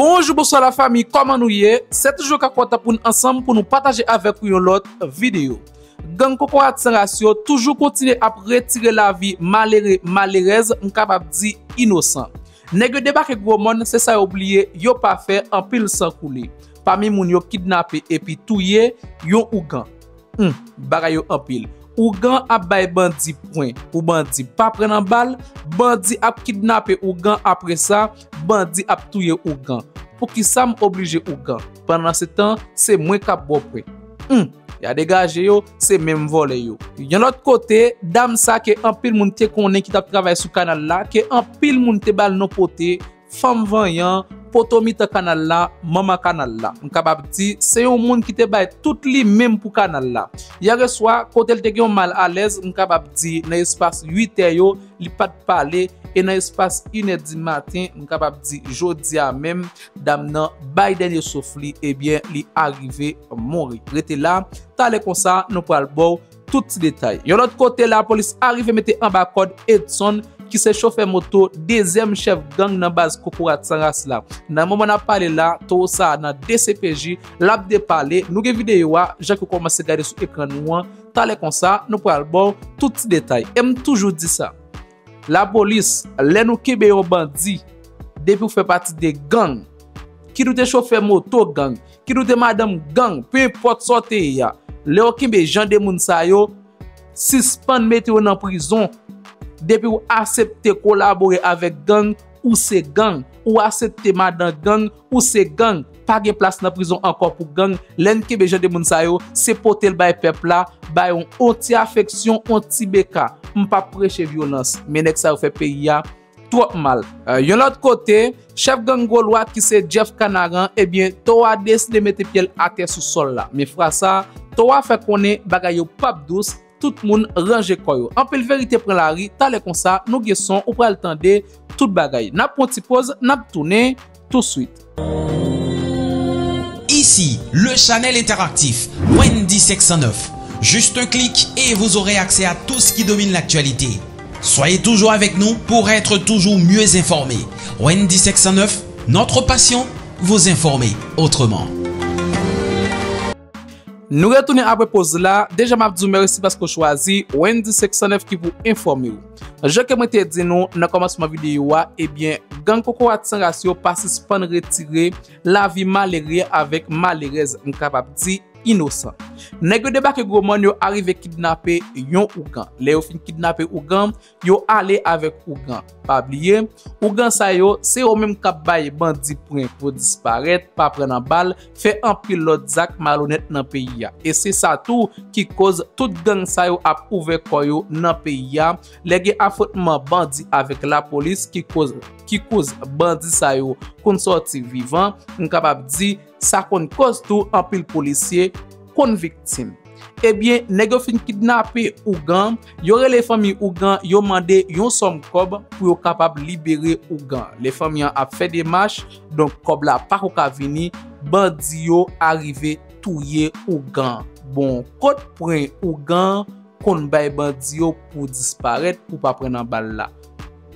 Bonjou bouswa la fami, koman nou ye? Sè toujou kakwata pou nou ansam pou nou pataje avek pou yon lot videyo. Gen koukou atse rasyon, toujou kontine ap retire la vi malere, malerez, mkabap di inosan. Negyo debake gwo moun, sè sa oubliye, yo pa fe, anpil san kouli. Pamim moun yo kidnap e pi touye, yon ou gan. Hmm, bagay yo anpil. Ougan ap bay bandi pouen. Ou bandi pa prenan bal. Bandi ap kidnape Ougan apre sa. Bandi ap touye Ougan. Pou ki sa m oblije Ougan. Pendan se tan, se mwen kap bope. Hmm, y a degaje yo, se menm vole yo. Y anot kote, dam sa ke anpil mounite konen ki tap travay sou kanal la. Ke anpil mounite bal nou pote. Fem vanyan. Potomi te kanal la, mama kanal la. Mkabab di, se yon moun ki te baye tout li menm pou kanal la. Yare swa, kote l te gyon mal alez, mkabab di, nan y espas 8 ayo, li pat pale, e nan y espas 1 edi matin, mkabab di, jodi a menm, dam nan bayden yosof li, ebyen li arrive mori. Rete la, tale konsa, nou pral bo, touti detay. Yon lot kote la, polis arrive mette ambakod Edson, Ki se chofer moto, dezem chef gang nan baz koukoura Tsangas la. Nan moun moun ap pale la, tou sa nan DCPJ, lap de pale, nou ge videyo a, jake koukou mase gare sou ekran moun, tale kon sa, nou pou albou, touti detay. E m toujou di sa. La polis, le nou ki be yo bandi, debi ou fe pati de gang, ki doute chofer moto gang, ki doute madame gang, pe pot sote ya, le ou ki be jan de moun sa yo, si span mete yo nan prizon, Depi ou asepte kolabore avek gang, ou se gang. Ou asepte madan gang, ou se gang. Pa gen plas nan prizon ankor pou gang. Len ke beje de moun sayo, se potel baye pepla, bayon oti afeksyon, oti beka. Mpa preche vyonos, menek sayo fe peya, trop mal. Euh, yon lot kote, chef gang Goloa ki se Jeff Kanagan, ebyen, towa desi de mete pyele ate sou sol la. Me fra sa, towa fe kone bagay yo pap douz. tout le monde, ranger koyo. pile vérité prend la rue. T'as les nous nous ou pral tout bagay. Nap pause, n'a pas tout de suite. Ici, le Channel interactif Wendy 609. Juste un clic et vous aurez accès à tout ce qui domine l'actualité. Soyez toujours avec nous pour être toujours mieux informés. Wendy 609, notre passion, vous informer autrement. Nou retounen apre poz la, deja map zoomere si bas ko chwazi, wendi 609 ki pou informe ou. Joke mwen te edze nou, nan komas mwen videyo wa, eh ebyen, gang koko ati san rasyo, pasis pan retire, la vi malere, avek malerez mkababdi. inosant. Ne ge debak e gwo mon yo arive kidnap e yon Ougan. Le yo fin kidnap e Ougan, yo ale avek Ougan. Pabliye, Ougan sayo, se yo menm ka baye bandi pren pou disparet, pa prenan bal, fe an pilot zak malonet nan peyi ya. E se sa tou ki koz tout gang sayo ap ouvek koyo nan peyi ya. Le ge afotman bandi avek la polis ki koz ki kouz bandi sa yo kon sorti vivan, m kapap di, sa kon kostou an pil polisye kon viktim. Ebyen, negyo fin kidnape Ougan, yore le fami Ougan yo mande yon som kob pou yo kapap libere Ougan. Le fami yon ap fe demache, don kob la pak ou ka vini, bandi yo arive touye Ougan. Bon, kote pren Ougan, kon bay bandi yo pou disparet, pou pa prenen bal la.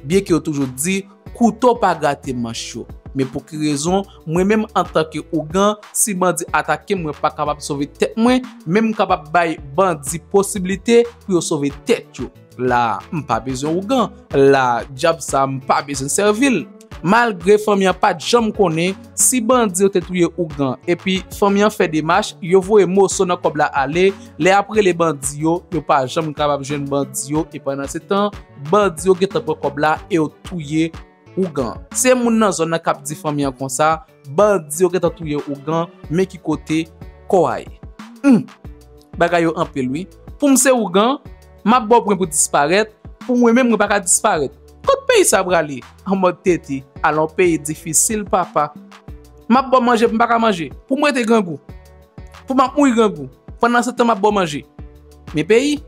Biye ki yo toujou di, koutou pa gate manch yo. Me pou ki rezon, mwen menm an tanke Ougan, si bandi atake, mwen pa kapap sove tek mwen, menm kapap bay bandi posibilite pou yo sove tek yo. La, mpa bezyon Ougan. La, djab sa mpa bezyon Servil. Malgre Fomian pa jom konen, si bandi yo te tuye Ougan, epi Fomian fe demach, yo vwe mwosona kob la ale, le apre le bandi yo, yo pa jom kapap jen bandi yo, e panan se tan, bandi yo getan pou kob la, e yo tuye Ou gan, se moun nan zon nan kap di famyan kon sa, ban di yo retatouye ou gan, men ki kote koway. M, hmm. bagay yo anpe lwi, pou mse ou gan, map bo prem pou disparet, pou mwen men mwen baka disparet. Kote peyi sa brale, an mod tete, alon peyi difisil papa. Map bo manje pou m baka manje, pou mwen te gangou, pou mwen mwen yi gangou, pou nan sete map bo manje. Me peyi,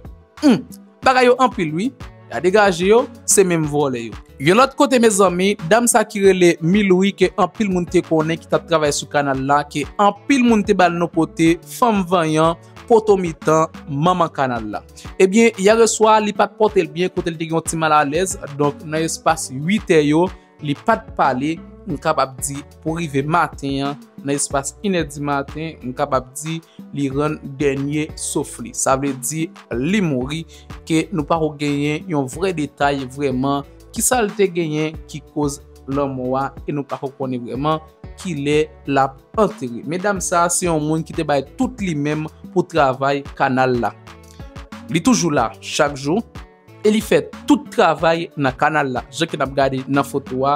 m, hmm. bagay yo anpe lwi. Ya degaje yo, se menm vo le yo. Yon lot kote me zomi, dam sakirele Miloui ke anpil moun te konen ki ta travay sou kanal la, ke anpil moun te bal nou pote, fam vanyan, potomitan, maman kanal la. Ebyen, eh yare swa li pat pote elbyen kote el degyon ti mal alez, donk nan yon spas 8e yo, Li pat pale, m kap ap di pou rive maten yan, nan espas inerdi maten, m kap ap di li ren denye sofli. Sa vle di li mouri ke nou pa ho genyen yon vre detay vreman ki sa lte genyen ki koz lomwa e nou pa ho konen vreman ki le la pante ri. Medam sa, se yon moun ki te baye tout li mem pou travay kanal la. Li toujou la, chak jou. E li fè tout travay nan kanal la. Jè ki nan fote wè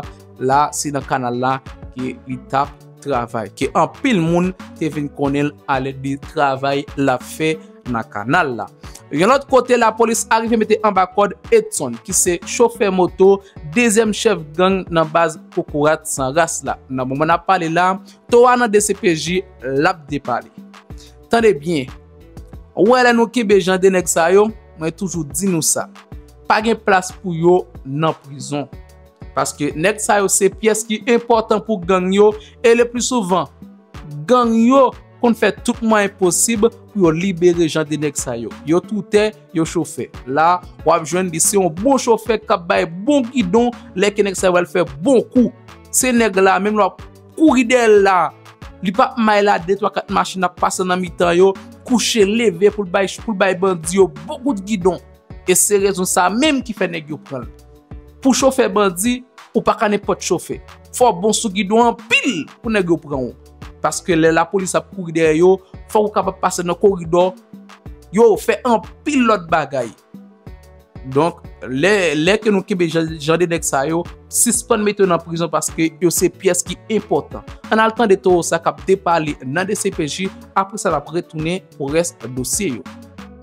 la, si nan kanal la ki li tap travay. Ki an pil moun, Tevin Kornel alè di travay la fè nan kanal la. Yon not kote la polis arrive mette an bakod Edson ki se chofè moto, dezem chef gang nan baz Kokorat Sanras la. Nan moun ap pale la, to an nan DCPJ, lap de pale. Tande bien, wè la nou ki bejan denek sa yo, mwen toujou di nou sa. pa gen plas pou yo nan prizon. Paske nek sa yo se piyes ki important pou gang yo e le plisouvan. Gang yo kon fè toutman imposib pou yo libere jan de nek sa yo. Yo toutè, yo choufè. La, wap jwen di se yon bon choufè kap bay bon gidon leke nek sa yo el fè bon kou. Se neg la, menm lop, kou ridè la. Li pa may la, detwa kat machina pasan nan mi tan yo, kouche leve pou l bay bandyo, pou l bay bandyo, pou l bay bandyo, E se rezon sa mèm ki fè nè gyo pran. Pou chow fè bandi, ou pa kane pot chow fè. Fò bon sou gido an pil pou nè gyo pran ou. Paske la polis ap kouride yo, fò wou kap ap pase nan kourido, yo fè an pil lot bagay. Donk, lè kè nou ki be jande dek sa yo, sispan meten nan prizon paske yo se piyes ki important. An al tan de to ou sa kap depali nan de CPJ, apre sa la pretounen ou res dosye yo.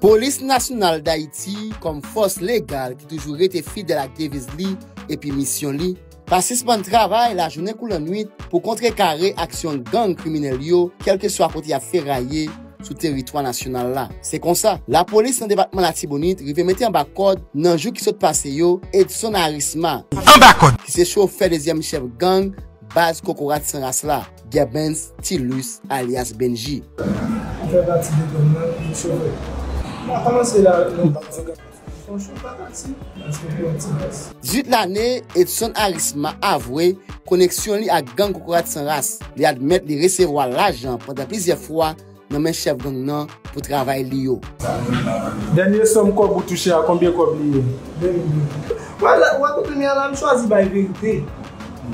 Polis nasyonal da iti, kom fos legal ki toujou re te fid de la geviz li epi misyon li, pasis ban travay la jounen kou lan nuit pou kontre kare aksyon gang kriminel yo kelke sou akoti afer raye sou teritwa nasyonal la. Se konsa, la polis nan debatman la tibonit, ri ve meti an bak kod nan jou ki sot pase yo eti son arisma an bak kod ki se chou fe dezyem chep gang baz kokorati san ras la, Gebenz Tilus alias Benji. An fe bati de bonan pou chou vek. Mwen a komanse la rekenen hmm. pati. Son chou pati. Mwen sepe ki yon ti bas. 18 lane, Edson Arisma avwe, koneksyon li a gang koukoura ti san ras. Li admet li resevo a lajan pwede plizye fwa nan men chef gong nan pou travay li yo. Daniel son koukou touche a koumbye koukou li yo. De mi. Wakou te mi ala mi chwazi bay verite.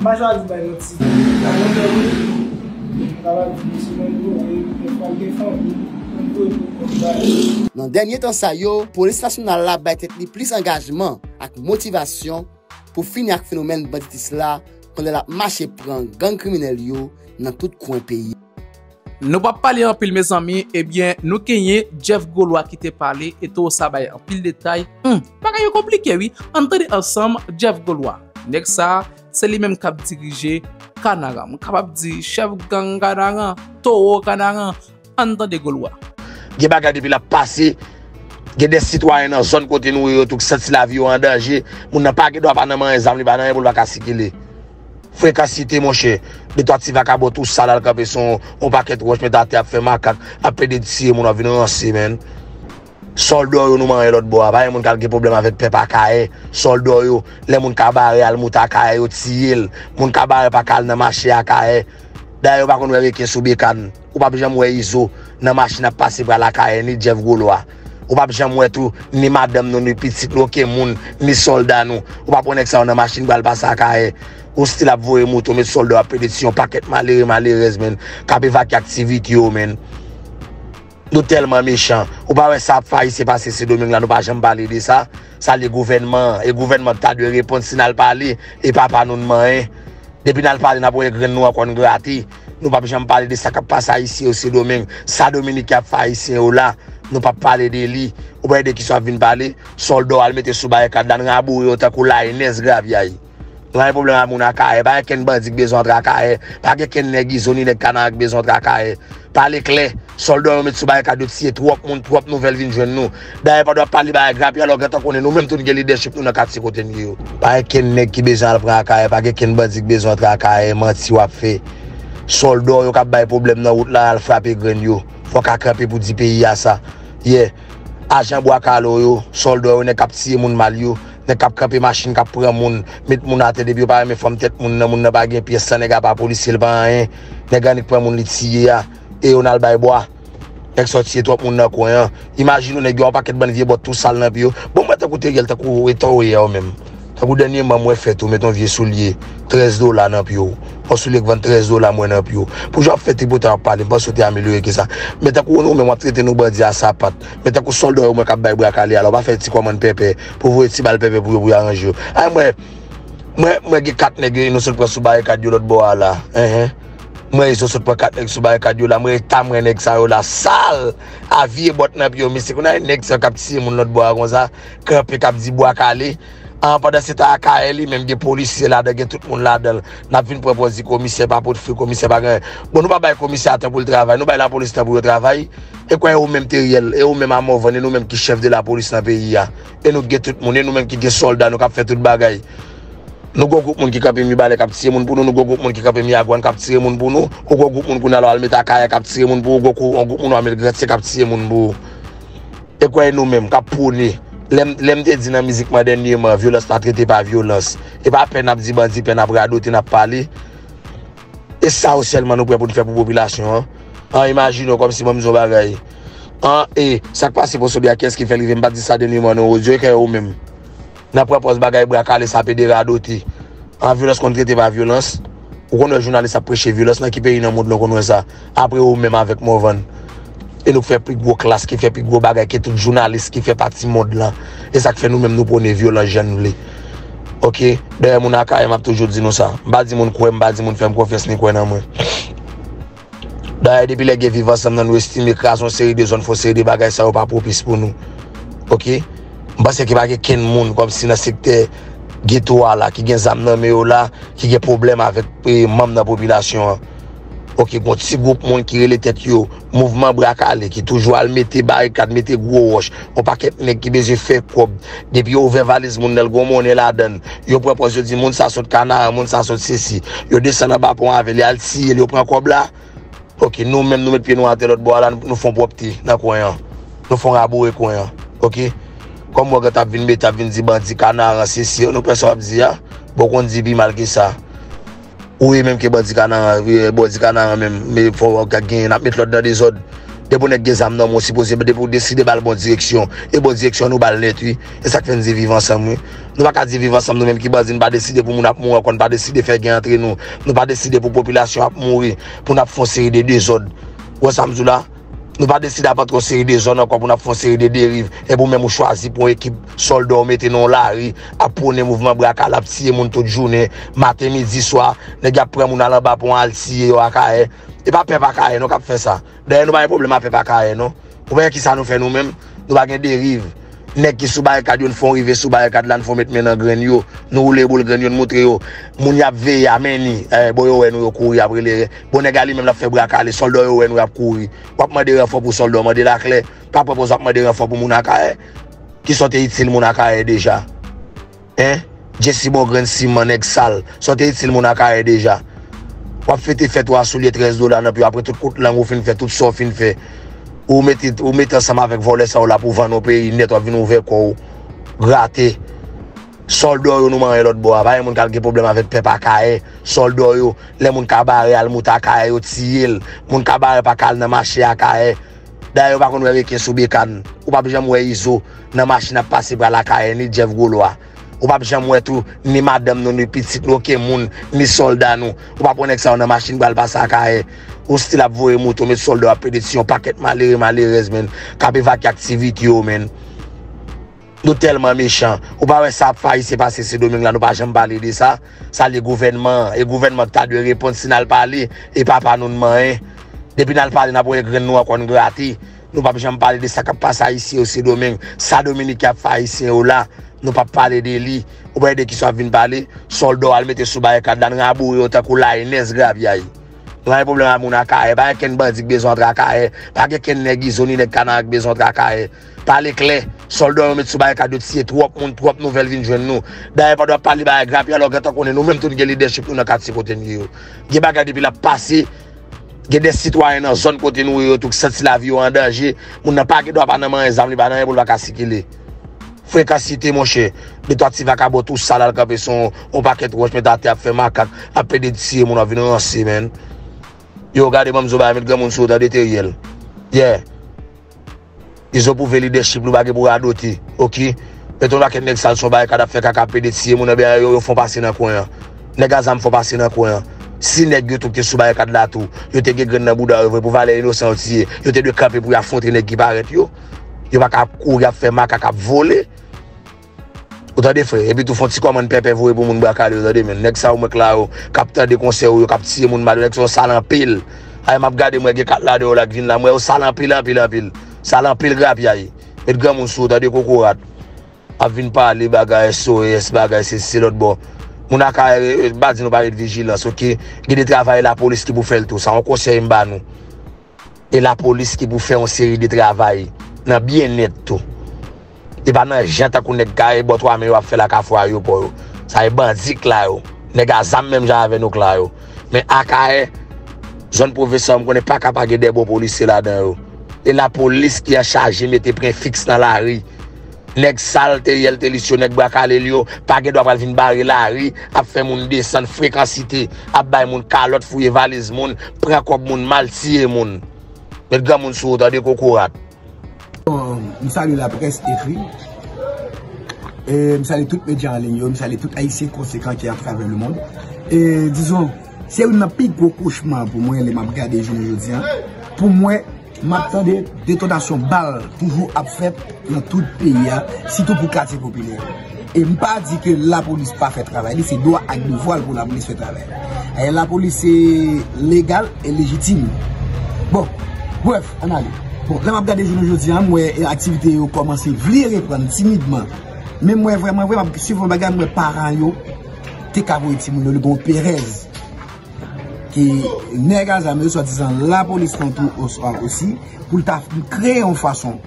Majwa li bay noti. Mwen sepe ki yon. Mwen sepe ki yon. Mwen sepe ki yon. Nan denye ton sa yo, polistasyon nan la baye tet li plis angajman ak motivasyon pou fini ak fenomen badi tis la konde la mache pran gang krimine li yo nan tout kwen peyi. Nou pa pali an pil me zami, ebyen nou kenye Jeff Golwa ki te pali eto sa baye an pil detay. Mpaka hmm, yo komplike wii, antade ansam Jeff Golwa. Nek sa, se li menm kap dirije kanagam, kapap di chef gang kanagam, toho kanagam, antade Golwa. Gye baga di pi la pasi, gye de sitwari nan zon konti nou yo touk seti la vi yo an danji, moun nan pake do apan nan man rezami li banan yon moun baka sikili. Fwe ka siti monshe, bi to ati vaka botous sal al kapeson, moun paket wesh metate ap fe makak, ap pedi disi yon moun avinan ansi men. Soldoryo nou man yon lot bo apay, moun kal ge problem avet pepa kaye, soldoryo le moun kabare al mouta kaye yon tsi yil, moun kabare pa kal nan mache a kaye, daye yon baka nou wewe kesu bekan, yon papi jan mouwe izo, nan machin ap pase bral akaye, ni jev goulwa. Ou pa pje mwetou, ni madam nou, ni pitsik nou, ki moun, ni solda nou. Ou pa pwene ksa ou nan machin gwal pase akaye. Ou stil ap vwoye moutou, mi solda ap predisyon, paket malire, malirez men, kape vakyak sivit yo men. Nou telman mechan. Ou pa wè sa ap fayi se pase se doming la, nou pa jem bali di sa. Sa li gouvenman, e gouvenman ta dwe reponsi nan alpali, e pa panoun manye. Depi nan alpali, nan pwene gren nou akon gratis. Nou pa pichan m pale de sakap pa sa isye ou se domen Sa domen ni ki ap fa isye ou la Nou pa pale de li Ou bwede ki sou ap vin pale Soldou al mette sou bayekat dan rambou yo Tek ou laye, nes grap ya yi Nan yi problem a moun akaye Pake e, ken neg gizouni neg kanan akbezon trakaye Pale kle, soldou al mette sou bayekat Douti eti wak moun prop nouvel vinjwen nou Daye pa do pali baye grap Ya logre tok one nou Pake ken neg ki bejan al prakaye Pake ken bandik bezon trakaye Mati wap fe Soldou yon kap bay poublem nan wout la al frape gren yon, fwa ka krepe pou di peyi a sa. Ye, ajan bwa kalou yon, soldou yon ne kap tiye moun mal yon, ne kap krepe masin kap pre moun, mit moun ate debi yon pare me fwam tet moun nan moun nan bagen piye san, ne kap a polisil pa an yon, ne ganik pre moun li tiye e a, e yon al bay bwa, nek sot siye twap moun nan kwen yon. Imagin yon ne gwa paket banivye bot tou sal nan piyo, bon mwen te koute yon te koue, te koue yon menm. Tak ou denye mwen mwen fetou, meton vie souliye, trez dola nan pyo. Mwen souliye kwen trez dola mwen nan pyo. Pou jop feti boutan wap pali, mwen soti amelouye ki sa. Metak ou ou mwen mwen trete nou badi a sapat. Metak ou soldor mwen kap bayi Bwakale alo, mwen feti kwen mwen pepe. Pou vwe ti bal pepe pou vwe bwe anjyo. A mwen, mwen ge kat negre yon sot pre soubare kadyo lot bo a la. Eh, eh. Mwen yon sot pre kat negre soubare kadyo la. Mwen yon tamre negre sa yon la. Sal! A vie bot nan pyo. Mwen se konan neg An pa da se ta ka e li menm ge polis se la de ge trut moun la del. Nap vin propozi komise pa potfri komise pa gen. Bon nou pa bay komise a te pou l travay. Nou bay la polis te pou l travay. Ekwen yon menm teriyel. Yon menm a movan. Yon menm ki chef de la polis na peyi ya. Yon menm ki ge solda. Yon kap fe trut bagay. Nou gok moun ki kap e mi bale kap tiye moun pou. Nou gok moun ki kap e mi agwan kap tiye moun pou nou. Nou gok moun ki nalol me ta kaya kap tiye moun pou. Nou gok moun ki an gout moun wame gret se kap tiye moun pou. Ekwen Le mte di nan mizik maden ni yma, violos nan trete pa violos, e pa pen ap di ban di pen ap radoti nan pali, e sa ou selman ou prepo di fe pou popilasyon, an imagino kom si mou mizou bagay, an e sak pasi pou soubya kes ki felive mba di sa den yman ou, di yo e kere ou mem, nan prepo os bagay brakale sape de radoti, an violos kontrete pa violos, ou konwe jounanis apreche violos, nan kipe yi nan moun lo konwe sa, apre ou mem avek mou ven. E nou fe prik bo klas, ki fe prik bo bagay, ki tou jounalist, ki fe pati mod la. E sa ki fe nou menm nou poni violon jen nou le. Ok? Dè moun akaye map toujou di nou sa. Mbadi moun kwen, mbadi moun fèm konfes ni kwen an mwen. Dè yè e depi le ge viva san nan wè sti mikras, an seri de zon, fò seri de bagay sa wè pa popis pou nou. Ok? Mbase ki bagè ken moun, kom si nan sekte gito a la, ki gen zam nan me ou la, ki gen problem avèk e, mèm nan popilasyon a. Ok, konti si goup moun ki re le tet yo, mouvman brak ale ki toujou al meti barikat, meti gwo wosh, kon pa ket nek ki bezi fe prob, depi yo ouve valiz moun el goun moun el aden, yo prepos yo di moun sa sot kanara, moun sa sot sesi, yo desan abapon ave, li al ti, li yo pren kob la, ok, nou men nou meti pi nou ante lot bo ala, nou fon prop ti, nan kwenyan, nou fon rabowe kwenyan, ok, kon moun gen tap vin me, tap vin di bandi kanara, sesi, yo nou preso ap di ya, bokon di bi mal ki sa, Ou e menm ki e bodi ka nan menm, me fwa wak a gen, ap met lòd nan de zòd. E bon ek gezam nan moun sipozi, e bon deside bal bon direksyon. E bon direksyon nou bal netwi, e sak fen ze vivansam we. Nou wak a ze vivansam nou menm ki bodi nou pa deside pou moun ap moun wakon, nou pa deside fè gen antre nou. Nou pa deside pou populasyon ap moun we, pou moun ap fonseri de de zòd. Ou e samzou la? Nou pa desida pa tro seri de zon an kon pou nou ap fon seri de derive. E pou mè mou chwazi pou ekip soldou mè te nou lari. A pone mouvment pou ya kalap siye moun tout jounen. Mate midi, zi, swa. Nè gyap pren moun ala ba pou an al siye yo akaye. E pa pepa akaye nou kap fe sa. Deye nou ba yon problem ap pepa akaye nou. Nou ba yon kisa nou fe nou mèm. Nou ba gen derive. Nèk ki soubare ka diyon fon rive, soubare ka di lan fon met men an gren yo, nou le bol gren diyon moutre yo, moun yap ve ya meni, eh, bo yo wen yo kouri apre le re. Bo nè gali men mèm la febra kale, soldo yo wen yo ap kouri. Wap mè dey refop pou soldo, mè dey la kle, papopo wap mè dey refop pou moun akare. Eh. Ki sote hit sil moun akare eh, deja. Hè? Jesse bon gren sim man, nèk sal, sote hit sil moun akare deja. Wap feti fet wap soule trez do lan apre, apre tout kout lang ou fin fe, tout so fin fe. Ou meti, ou meti sa mavek vole sa ou la pou vano pe yi neto avin ou vekou. Grate. Soldoryou nou man elot bo a, baye moun kal ge problem avet pe pa ka e. Soldoryou, le moun kabare al muta ka e, yot si yil. Moun kabare pa kal na masye a ka e. Daye ou pa konwe weke soube kan. Ou pa pje mwe izou, na masye na pasibrala ka e, ni jev gulwa. Ou pa pje mwe tru, ni madem nou, ni pitsik nou, ke moun, ni solda nou. Ou pa ponek sa ou na masye nou gal pasa ka e. ou stil ap vowe moutou met soldou ap predetisyon paket malire malirez men kap eva ki aktivit yo men nou telman mechant ou pa we sa fayise pase se domen la nou pa jem pale de sa sa le gouvenman e gouvenman ta dwe reponsi nan al pale e pa pa nou nman e depi nan al pale nan pou e gren nou akon grati nou pa pe jem pale de sa kap pasa isi ou se domen sa domen ni ki ap fayise ou la nou pa pale de li ou pa e de ki so ap vin pale soldou al mette soubaye kat dan nga abou ou tak ou la enes grav yay Nwa yon problem a moun a ka e, pa yon ken bandi ki bezon a tra ka e, pa gen ken negi zoni negi kanan ki bezon a tra ka e. Pa le klen, soldon yon met sou ba yon kadot siye, twop nouvel vinjwen nou. Da yon pa dwa pali ba yon grap, yon logre tok one nou, vremtoun gen lideship nou na kati poten yon. Ge baga depi la pasi, ge desi sitwa yon zon poten yon, touk sati la vyo an danji, moun na pak yon dwa pa nanman yon e zamli, ba nan yon e bol baka siye ki le. Fwe kasi te monshe, beto ati vaka botou salal kapeson, ou paket wesh metate a femak ak apede tiye moun Yo, gade mèm zobay mèm gèm moun sotan dete yèl. Yè. Yè. Yè zopou vè li de ship lou bagè pou rado ti. Ok. Mè ton bakèt neg sal son bagè kada fè kaka pedet siye. Mounè bè yè yo yon fon pasi nan kwen. Neg a zan fon pasi nan kwen. Si neg yon toup te sou bagè kada datou. Yon te gen nan boudarevè pou vale inosant siye. Yon te dwe kapè pou ya fonti neg ki paret yo. Yon baka kou ya fè maka kaka vole. Ou ta de fwe, ebi tou fon ti koman pepe vwe pou moun baka de ou ta euh, de men. Nek sa ou mek la ou, kapitan de konser ou yo, kapitan si moun madou, Nek sa ou salan pil, haye map gade mwen ge katlade ou lak vin la, Mwen yo salan pil an pil an pil, salan pil grap yaye. Et gwa moun sou ta de koko rat, ap vin pad li bagay e so, e es bagay e se, se lot bo. Moun a ka bat zinou pa et vijila sou ki, ge de travaye la polis ki pou fel tou, sa ou konser imba nou. E la polis ki pou fe yon seri de travaye nan bien net tou. E ban nan jenta kou nek gare botwa me wap fe la kafwa yo pou yo. Sa e ban zik la yo. Nega zan menm jan ave nou kla yo. Men akare, zon profesyon moun konen pa kapage debo polise la den yo. E la polise ki a chaje me te pren fix nan la ri. Nek sal te yel te lisyo, nek bra kalel yo. Page do apal vin bari la ri, ap fe moun desan frekansite. Ap bay moun kalot fwe valiz moun, prekob moun, mal siye moun. Men gen moun sou ta dek okorat. Bon, mou sali la pres ekri, mou sali tout medjan alen yo, mou sali tout aise konsekant ki a travè le moun. E, dison, se ou nan pi kou kouchman pou mwen le map kade joun joudian, pou mwen, mou akande detonasyon bal poujou apfèp nan tout piya, sitou pou kate koupilè. E mou pa di ke la polis pa fè travè, li se doa ak nou voal pou la polis fè travè. E, la polis se legal e legitime. Bon, bref, an alè. Bon, la m ap gade joun ou joudi an, mwen eh, aktivite yo komansi vli repran timidman. Men mwen vreman vreman mwen ki sivon bagan mwen paran yo, te kavou eti moun yo ligo bon Perezi. Ki negan zame yo sotizan la polis konti osan osi pou lta kreye yon fason.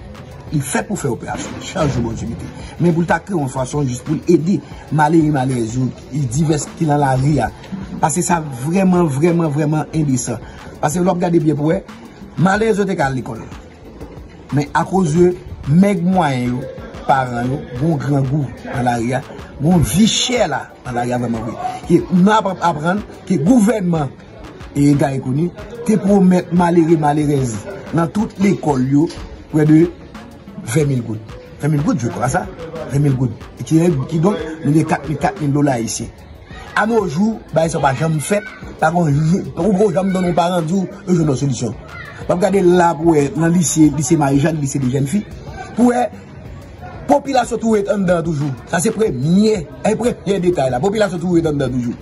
Yon fèt pou fè operasyon, chanjou moun jimite. Men pou lta kreye yon fason jist pou l'edi male yon male yon yon divers ki nan la riak. Pase sa vreman, vreman, vreman indi sa. Pase lop gade biye pou we, male yon te kal likon yo. men akouze, meg mwayen yo, paran yo, goun gran gou al aria, goun vi chè la al aria vaman wè. Ki nou ap ap ap ap rande ki gouvenman, e gen ekouni, te pou malere malere zi. Nan tout l'ekol yo, pouè de, vè mil goun. Vè mil goun jè kwa sa? Vè mil goun. Ki don lè 4,000-4,000 dola isè. An nou jò, bay se pa jèm fèt. Paran jèm, pou gro jèm don nou paran djò, e jèm do sè disò. Bap gade la pou e nan liseye, liseye maye jan, liseye de jen fi. Pou e, populasyon tou ete an dan toujou. Sa se pou e, mye, e pou e, ye detay la, populasyon tou ete an dan toujou.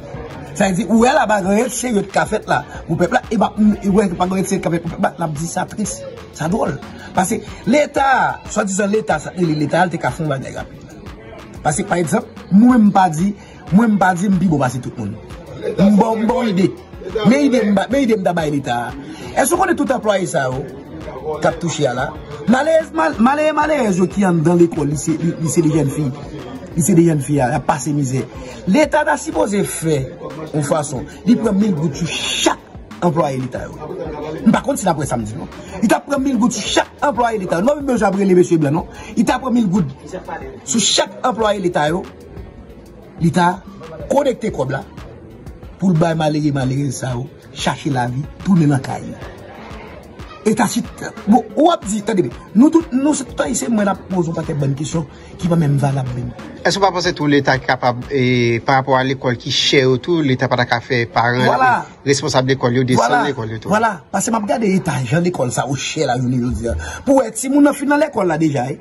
Sa e di, ou e la bagreche yo ete kafet la, ou pepla, e bagreche yo ete kafet la, lap di sa tris, sa dol. Pase, leta, sa di zan leta, leta yal te kafon vanyay rapi. Pase, pa ete zan, mwen mpa di, mwen mpa di mbi bo basi tout moun. Mbon mbon ide, mwen ide mda bay leta. E sou konen tout employe sa yo, oh, kaptouche ya la, maleye maleye yo ki yon dan l'ekol, lise de jen fi, lise de jen fi ya, la pase mize, l'Etat da sipo ze fe, ou fason, li preme mil goutu chak employe l'Etat yo. Mpa konti la pre samdi, non? Li non? ta preme mil goutu chak employe oh. l'Etat yo. Non mi mbejabre li besye bla, non? Li ta preme mil goutu, sou chak employe l'Etat yo, li ta konekte kou bla, pou l'bay maleye maleye sa yo, oh. chache la vi, tounen la kaye. Eta bon, si te, bo, wap si, te debe, nou se ta yise mwen ap pozon pate ban kison ki pa men valab men. Eso pa pose tou l'eta kapab, e, parapou al ekol ki chè ou tou l'eta para ka fe paran, responsab l'ekol yo, desan l'ekol yo tou. Wala, wala, pase map gade etajan l'ekol sa ou chè la jouni yo ziyan. Pou eti moun an finan l'ekol la deja e,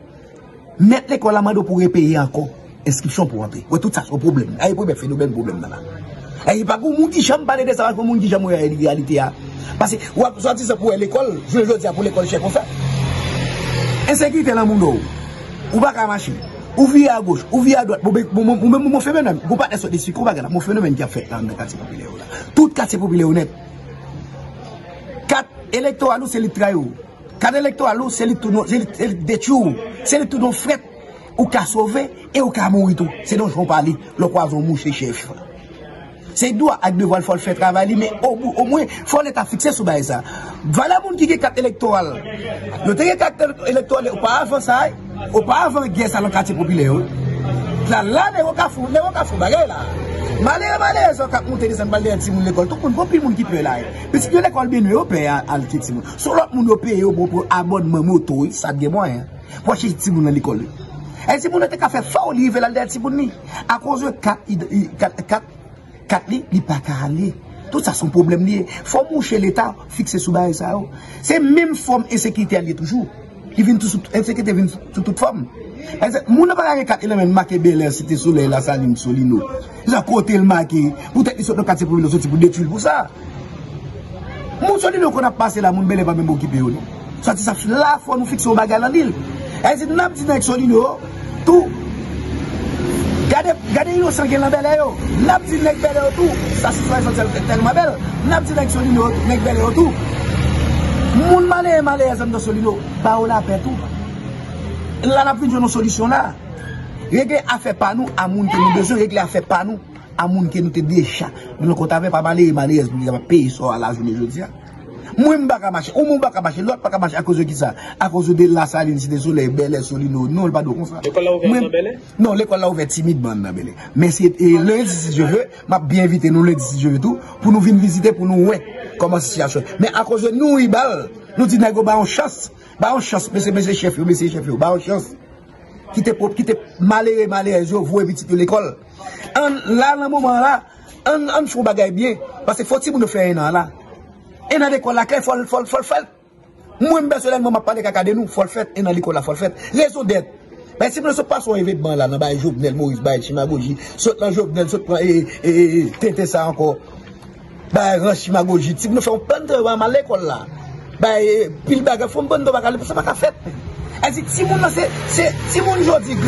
met l'ekol la mado pou repèye anko, eskriksyon pou anpè. Wè tou tas o problem. Ayo pou mè fè nou ben problem nan la moun. E eh, yi pa gou moun di chan pale de sa vaj pou moun di jam moun ya edi alite ya. Pase, wak sou ati sa pou el ekol, joun joud ya pou l'ekol che kon fe. En sekri telan moun do ou. Ou baka bon, bon, bon, a mashi. Ou vi a goch, ou vi a doat. Moun fe men men moun. Moun fe men men moun ki a fe. Tout kat se pou bile ou net. Kat elektor alou se li tra yo. Kat elektor alou se li detyo yo. Se li tou nou fret. Ou ka sove, e ou ka moun ito. Senon joun pali lo kwazon moun che chef. Se yi dwa ak de wal fol fè travè li, me obou, obou, fol et a fikse sou bè yè sa. Dwa la moun ki gè kat elektoral, yo te gè kat elektoral, yo pa avè sa, yo pa avè gè sa lò kat epopile yo. Kla la, lè wò ka fù, lè wò ka fù, bagè la. Maliè, malè, zò kak moun tenè zan balè et si moun lè kol, tout moun bò bon pi moun ki pè la. E. Pis yon ekol ben yo opè al ki tsi moun. Sò lò moun opè yo, bò pou amon mè mò to yi, sa dè mwen, wò che tsi moun lè lè kol. Et t Kat li, li pa ka an li. Tout sa son problem li e. Fom ou che l'Etat, fikse sou ba e sa ou. Se menm fom e sekite an li toujou. E sekite vin sou tout fom. Mou nan pa la rekate la men mak e belen siti sou le la salim sou li nou. La kote l mak e. Pouten li sot nan kate pou li nou, soti pou detu li pou sa. Mou sou li nou kon ap pase la moun belen pa menm ou kipe ou. Sa ti sa ful la fon ou fikse ou baga lan li. E zi nan pti nan ek sou li nou, tou... Gade yon san gen la bel e yo, lap zin lèk bel e yo tou, sa sou swa yon ten lèk bel, lap zin lèk soli lèk bel e yo tou, moun male yon male yon san soli lèk, ba ou la pe tou. La la finjou nou solisyon la, rekle afe panou, a moun ke nou bezo, rekle afe panou, a moun ke nou te deja, moun konta ve pa male yon male yon soli lèk, pe yon soli lèk. Mwen mba kamache, ou mwen mba kamache, lot mba kamache akouzo ki sa. Akouzo de la saline, si de soule, bele, soli, nou, nou, l pa dou. Lekol la ouve, nan bele? Non, lekol la ouve, timid ban nan bele. Mwen si ete, e lwen disi si jeve, ma bi invite nou lwen disi si jeve tou, pou nou vin visite pou nou wè. Koman si si a chote. Men akouzo nou i bal, nou di nagou ba yon chas, ba yon chas, mwen se mwen se chef yon, mwen se chef yon, ba yon chas. Ki te pop, ki te maleye, maleye, zyo, vwe biti pou l'ekol. An, la nan mouman la, an, an ch Anan li kola lawan Pre студant Anan medidas win mwen mwen Debatte kaka l Бilbech young fokol eben dragon mwen jejona E men mam dloupsou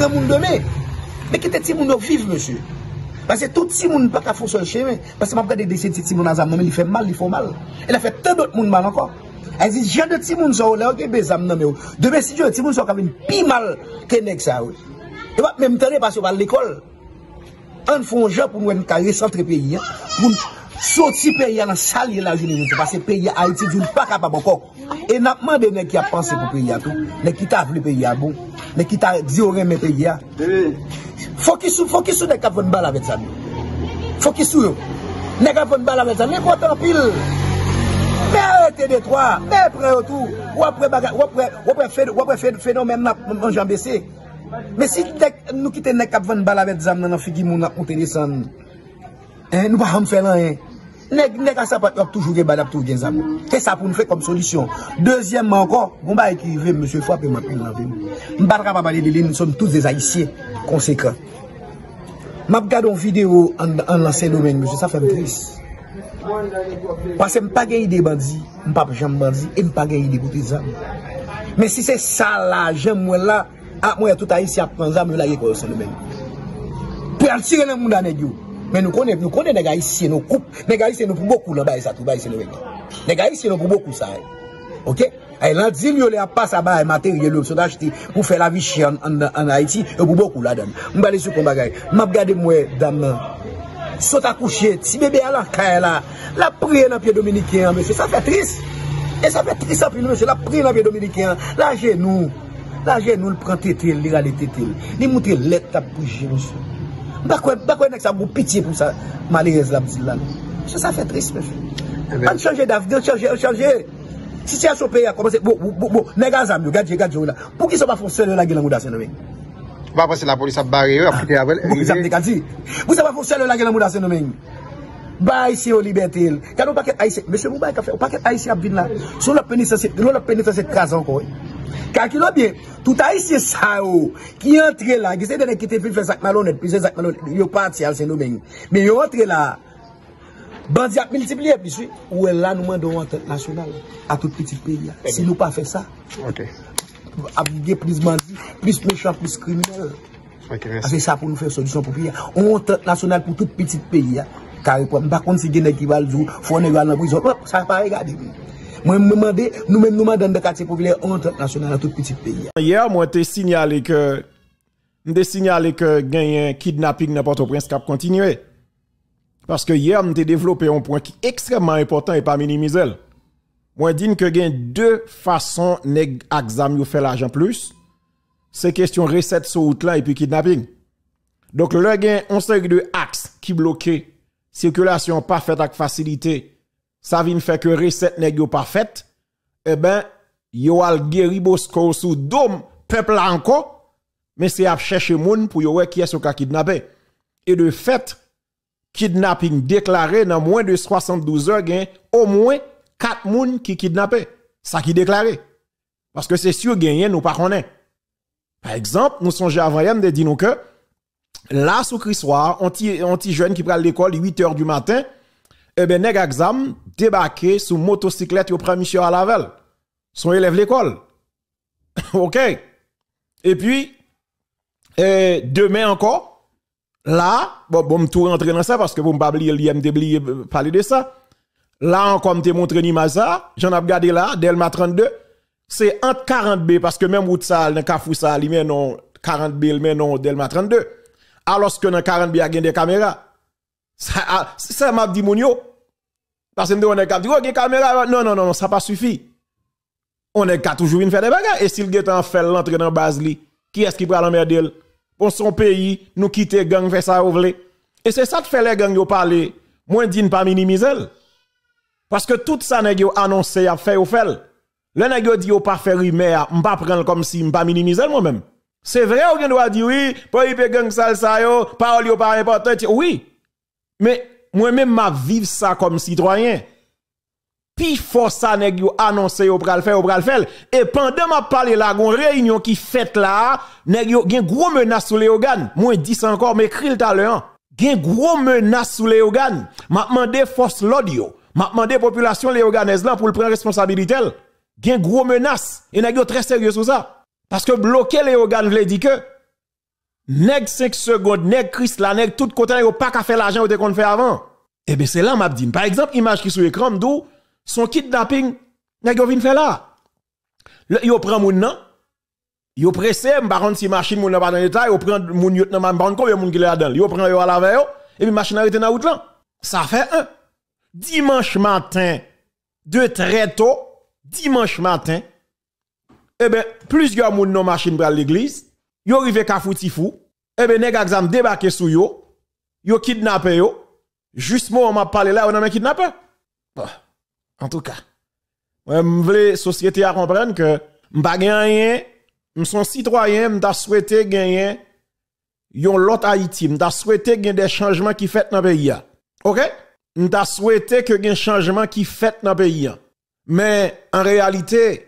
evitman lbejwjipen mail Copyright Pase tout ti moun pa ka fouson cheve, pase mab gade de se ti moun a zam nome, li fe mal, li fo mal. E la fe ten dot moun mal anko. E zi jan de ti moun so, le anke be zam nome yo. Debe si jo, ti moun so ka ven pi mal, kenek sa we. E bat menm tere, pase yo pa l'ekol, an fon jop, pou mwen karye, san tre peyi. Soti peye nan salye la jilini Se pase peye a iti jilin pa ka pa bon kok E napman dene ki a panse pou peye a tou Ne ki ta vle peye a bon Ne ki ta di orin me peye a Fokisou fokisou ne kapvan bala vet zan Fokisou Nekapvan bala vet zan Nekotan pil Mè preotou Wapre fèd wapre fèd Fèd wapre fèd wapre fèd Mè si nou kite ne kapvan bala vet zan Nan an figi moun an kontenisan E nou pa ham fè lan e eh. Nèk a sa pa yop toujou gen badap tou gen zan E sa pou nou fè kom solisyon Dezyen man kon, mou ba ekive M. Fouap Mou batra pa balè de lè Mou son tout zè zayisye konsekant Mab gade yon video An lansè nou men M. Safem Triss Wase m pa gen yide bandzi M pa pa jan bandzi E m pa gen yide koute zan Mè si se sa ah, la jen mwen la Ak mwen tout zayisye ap kon zan Mwen la yè kon lansè nou men Pou yal si gen yon moun danè diyo Men nou konen, nou konen nega isye nou koup Nega isye nou pou boku lan baye sa tou, baye se lewek Nega isye nou pou boku sa e Ok, e lan zil yo le apasa ba E materye lou, sou da jti pou fe la vi Che an Haiti, e pou boku la den Mbale sou kon bagay, mab gade mwe Daman, sou ta kouche Ti bebe ala kaya la La priye nan piye dominikyan, mese, sa fe tris E sa fe tris sa priye, mese, la priye Nan piye dominikyan, la genou La genou l prante tel, l iralite tel Ni mouti leta pou genou sou Bakwe, bakwe nek sa mou piti pou sa Maliye Zilab Zilal Se sa fè trist me fè An chanje d'avdi, an chanje, an chanje Si se a sope a komanse, bo, bo, bo Nega zanm yo, gajye, gajye yo la Pou ki se pa fonsel yo la gilangou da se nomen? Va pwese la polis ap bare yo Pou ki se pa fonsel yo la gilangou da se nomen? Bay si yo libetil. Kan ou paket ayise. Mese mou bay ka fe. Ou paket ayise ap vin la. Sou la penitensi. Gè nou la penitensi krasan kwen. Kwa ki nou abye. Tout ayise sa ou. Ki yon tre la. Gisey dene ki te fè sak malonet. Pisey sak malonet. Yo pati al seno meni. Men yon tre la. Bandi ap miltiblè. Misey. Ou el la nou mando antert nasyonal. A tout petit peyi. Si nou pa fè sa. Ok. A vige pliz mandi. Pliz mechwa. Pliz krimine. A fè sa pou nou fè solusyon Par contre, mbakon si vous qui va que faut prison ça pas que vous dans tout petit que kidnapping n'importe Port-au-Prince que continuer. Parce que hier, m'ai développé un point qui extrêmement important et pas minimiser. Moi, que que gagne façons façons fason exam faire yo plus. C'est plus, recette sur reset là et puis kidnapping. Donc, le gain, on série de axes qui circulation pas faite avec facilité, ça vient faire que recette n'est pas faite, eh ben yo al guéri Bosco sous dôme peuple encore, mais c'est à chercher moun pour yo qui est qui kidnappé. Et de fait, kidnapping déclaré dans moins de 72 heures gain au moins 4 moun qui kidnappé. Ça qui déclaré. Parce que c'est sûr gagné nous pas Par exemple, nous songeons avant de dire que Là, sous Crissoir, on petit jeune qui prend l'école, 8 h du matin, eh ben, nèg débarqué sous motocyclette, au prend monsieur à Laval. Son élève l'école. ok. Et puis, eh, demain encore, là, bon, bon, tout rentrer dans ça parce que vous vais pas oublier, euh, parler de ça. Là encore, t'ai montré ni ça, j'en ai regardé là, Delma 32, c'est entre 40B parce que même route ça, dans Kafou ça, il met non 40B, il met non Delma 32 alors que dans 40 billets, il des caméras. Ça ah, m'a dit mon Parce que nous, on est cap, oh, caméras, Non, non, non, ça pas suffit. On est cap toujours une faire des bagarres. Et s'il est en fait l'entrée dans la base, qui est-ce qui prend l'emmerder? Pour son pays, nous quitter gang, faire ça, Et c'est ça que fait les gangs, yo parler. Moins digne pas minimiser. Parce que tout ça, nèg yo annoncé, a fait ou fait. Le nèg dit yo pas faire rimer, m'pas prendre comme si m'pas minimiser moi-même. C'est vrai, on doit dire oui, pas pe gang sal ça yo, parole pas importante. Oui. Mais moi-même m'a vive ça comme citoyen. Pi force ça nèg yo annoncer yo pral faire, yo pral faire. Et pendant m'a parlé là, une réunion qui fête là, nèg yo gen gros menace sur les Moi dis ça encore, mais écrit le talent. Gen gros menace sur les M'a demandé force l'audio. M'a demandé population les population là pour le prendre responsabilité. Gen gros menace. Et nèg yo très sérieux sur ça. Parce que bloquer les organes veut dit que nèg 5 secondes, nèg Chris la nèg tout côté yo pas qu'à faire l'argent ou te qu'on fait avant. Eh bien c'est là m'a dit. Par exemple, image qui sur l'écran, d'où son kidnapping nèg yo vient faire là. Le, yo prend moun nan, yo pressé, par si machine moun nan pas dans l'état, yo prend moun yo nan pas yo moun qui là-dedans. Yo prend yo à la veille et puis machine arrêté dans route là. Ça fait un dimanche matin de très tôt, dimanche matin eh ben, plusieurs moun non machine pral l'église, yo rive ka fouti fou, eh ben, nèg exam débarqué sou yo, yo kidnappé yo, juste moi on m'a parlé là, on a un kidnappé. Bah, en tout cas, que m'vle société à comprendre que m'pa rien, m'son citoyen, m'ta souhaité gagner yon lot Haïti, m'ta souhaité gagner des changements qui font dans le pays OK? M'ta souhaité que des changement qui font dans le pays Mais en réalité,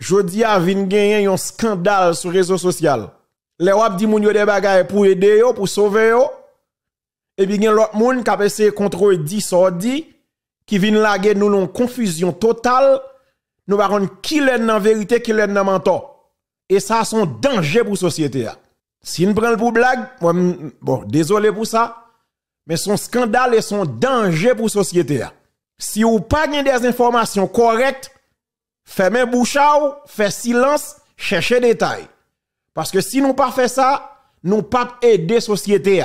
jodi a vin un un scandale sur réseaux sociaux. Les wap di moun yo des bagages pour aider yo, pour sauver yo. Et puis gen l'autre moun qui essayer contrôler 10 sordi qui vin laguer nous non confusion totale. Nous rendre qui l'en en vérité, qui l'en en mentor. Et ça son danger pour société Si nous prenons pour blague, bon, désolé pour ça, mais son scandale et son danger pour société Si ou pas des informations correctes Fermez ou fait silence, cherchez détail. Parce que si nous pas fait ça, nous pas aider société.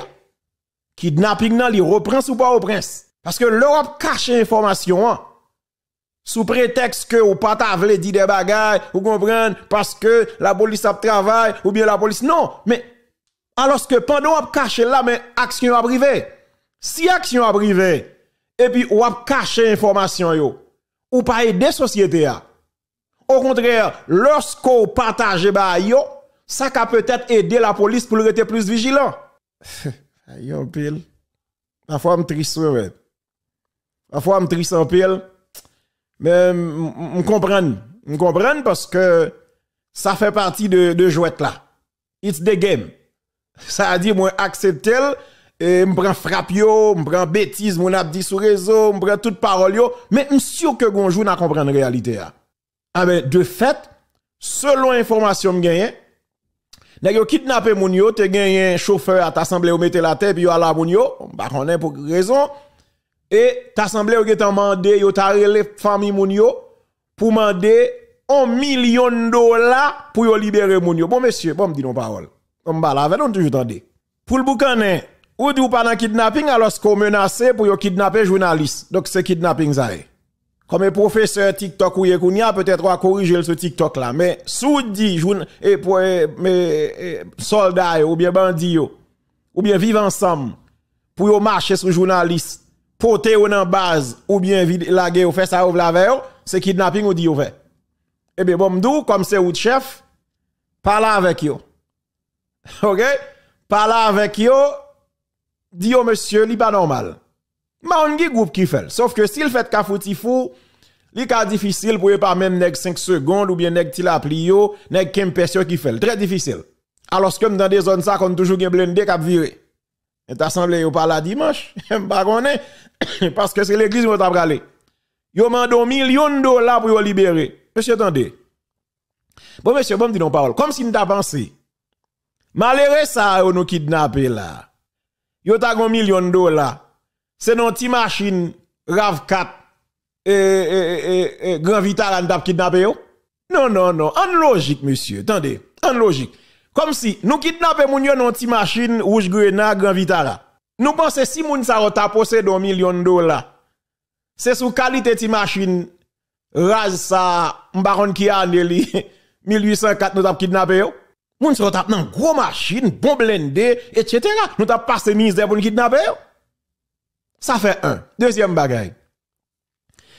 Kidnapping nan li reprend ou pas prince. Parce que l'Europe cache information hein. sous prétexte que ou pas ta dit des bagages, vous comprenez, parce que la police a travaillé ou bien la police non, mais alors que pendant on cache là mais action a privé. Si action a privé et puis ou cache caché information yo ou pas aider société au contraire, lorsqu'on partage, bah, ça peut peut-être aider la police pour être plus vigilant. yo, pile. Parfois, je suis triste, ouais. Parfois, je triste en pile. Mais on comprends. on comprend parce que ça fait partie de, de jouette là. It's the game. Ça a dit, moi, accepte et me prend frappe yo, me prend bêtise, mon dit sur réseau, me prend toute parole mais je suis sûr que gonjou n'a comprendre réalité là. Hein. Ah ben, de fait, selon information que j'ai les ont kidnappé mon yo, te un chauffeur à t'assemblé ou mettre la tête puis à la moun on bah connaît pour raison. Et t'assemblée ou getan mandé yo ta relé famille moun pour demander un million de dollars pour libérer Mounio. Bon monsieur, bon me dit non parole. On parle avec on toujours Pour le bouquin, ou dit ou pas dans kidnapping alors qu'on menace pour yo kidnapper journaliste. Donc c'est kidnapping ça. Comme professeur TikTok ou Yekounia, peut-être va corriger ce TikTok là. Mais soudi, et pour mes soldats ou bien bandits, ou bien vivre ensemble, pour marcher sur journaliste, porter ou dans base, ou bien guerre ou faire ça ou la c'est kidnapping ou dit ou fait. Eh bien, bon, m'dou, comme c'est ou chef, parle avec yo. Ok? Parle avec yo, dis monsieur, li pas normal. M'a on a groupe qui fait. Sauf que s'il fait fou, li ka difficile pour pas même nek 5 secondes ou bien nèg ti la plio, nèg kempesio qui fait. Très difficile. Alors que dans des zones ça qu'on toujours gen blende k'ap viré. Et t'assemblé yo pas la dimanche, parce que c'est l'église qui t'a parlé. Yo mando millions de dollars pour yo libérer. Monsieur attendez. Bon monsieur, bon vous non parole. Comme si n'ta pensé. Malere ça yon nous kidnappé là. Yo t'a gon millions de dollars c'est non petite machine RAV 4 et, Gran et, Grand Vital kidnappé Non, non, non. En logique, monsieur. Attendez. En logique. Comme si nous kidnappons moun yon non petite machine rouge grenade Grand Vitara. Nous pensons si les sa rota possède un million de dollars. C'est sous qualité de machine raz ça m'baron qui a 1804 nous avons kidnappé yo. Moun sa rota nan gros machine, bon blindé, etc. Nous avons passé misère pour nous kidnapper ça fait un. Deuxième bagaille.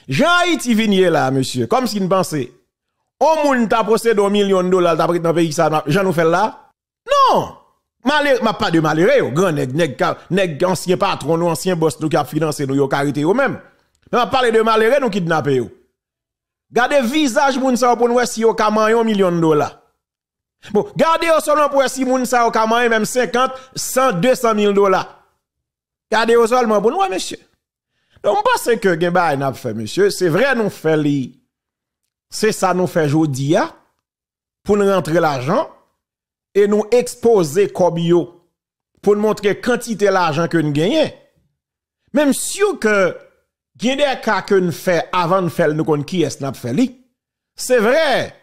Jean-Haïti vient là, monsieur, comme si nous pensait, au monde t'a procédé au million de dollars, t'as pris dans le pays, ça, j'en nous fait là? Non! ma pas de malheureux, eh, oh, grand nèg, nèg, nèg, ancien patron, nous, ancien boss, nous qui a financé, nous, yo, carité, yo, même. Mais on parle de malheureux, eh, nous kidnappé, yo. Gardez visage, moun, ça, pour nous, si yo, un million de dollars. Bon, gardez, yo, seulement pour si moun, ça, yo, même 50, 100, 200 000 dollars. Gardez vous seulement pour nous, monsieur. Donc, je pense que Genba n'a fait, monsieur. C'est vrai, nous fait C'est ça, nous fait aujourd'hui pour nous rentrer l'argent et nous exposer comme pour nous montrer quantité l'argent que nous gagnons. Même si que a des cas que nous fait avant de faire nous qu'on qui est fait C'est vrai.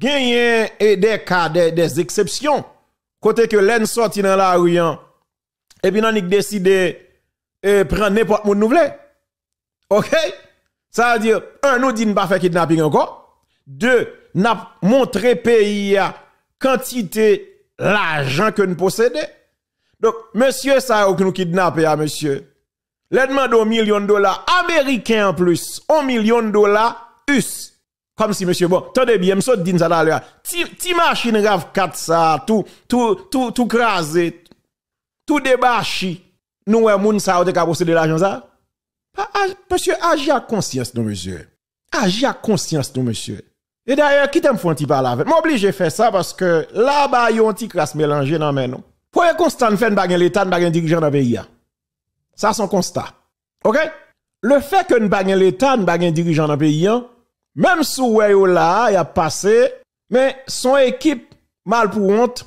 y et des cas des, exceptions côté que l'en sorti dans la rue hein, et puis nous décidé et prendre n'importe monde nous voulons. OK Ça veut dire un nous dit ne pas faire kidnapping encore. Deux, n'a montré pays à quantité l'argent que nous possédons. Donc monsieur ça que nous kidnapper hein, à monsieur. Le demande un million de dollars américains en plus, un million de dollars US. Comme si monsieur bon, tenez bien, m'sot dit ça là. Ti machine grave 4 ça, tout tout tout tout crasé, tout débâché nous avons moun ça, vous de l'argent ça? Monsieur, agis à conscience, non, monsieur. Agis à conscience, non, monsieur. Et d'ailleurs, qui t'aime font petit parler avec? M'oblige de faire ça parce que là-bas, il y a un petit crasse mélangé dans mes non. Pour un constat, nous faisons l'État, nous faisons dirigeant dans le pays. Hein. Ça, c'est un constat. OK? Le fait que nous faisons l'État, nous un dirigeant dans le pays, hein, même si vous là, il a passé, mais son équipe mal pour honte,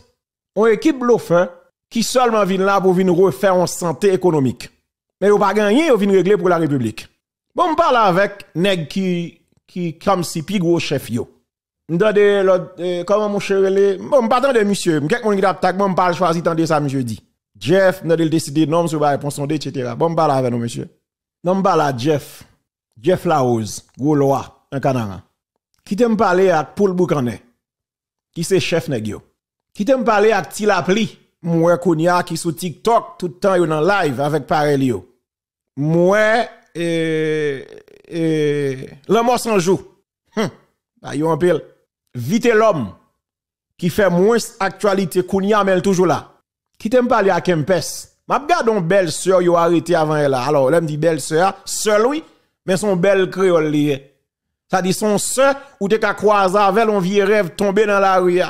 son équipe bluffant hein qui seulement vient là pour venir refaire en santé économique. Mais vous pas gagné, ou viennent régler pour la République. Bon, je parle avec nèg qui, qui, comme si plus chef yo. M'dade, comment mon cher, bon, m'pardon de monsieur, Quelqu'un qui d'attaque, bon, parle choisi tant de ça, monsieur dit. Jeff, m'dade le décidé, non, sur va réponse sondé, etc. Bon, parle avec nous, monsieur. Non, parle à Jeff. Jeff laos gros loi, un canara. Qui t'aime parler à Paul Boucanet, qui c'est chef nèg yo. Qui t'aime parler à Tilapli, moi Kounia, qui sur TikTok tout le temps yo en live avec Parelio. yo. Moi euh euh l'homme sans jour. Hm, bah pile. Vite l'homme qui fait moins actualité kounya, mais toujours là. Qui t'aime parler à Kempes. M'a regarde belle sœur yo arrêté avant elle Alors elle me dit belle soeur, seul oui, mais son belle créole lié. Ça dit son soeur, ou te qu'à croiser avec un vieux rêve tombé dans la rue.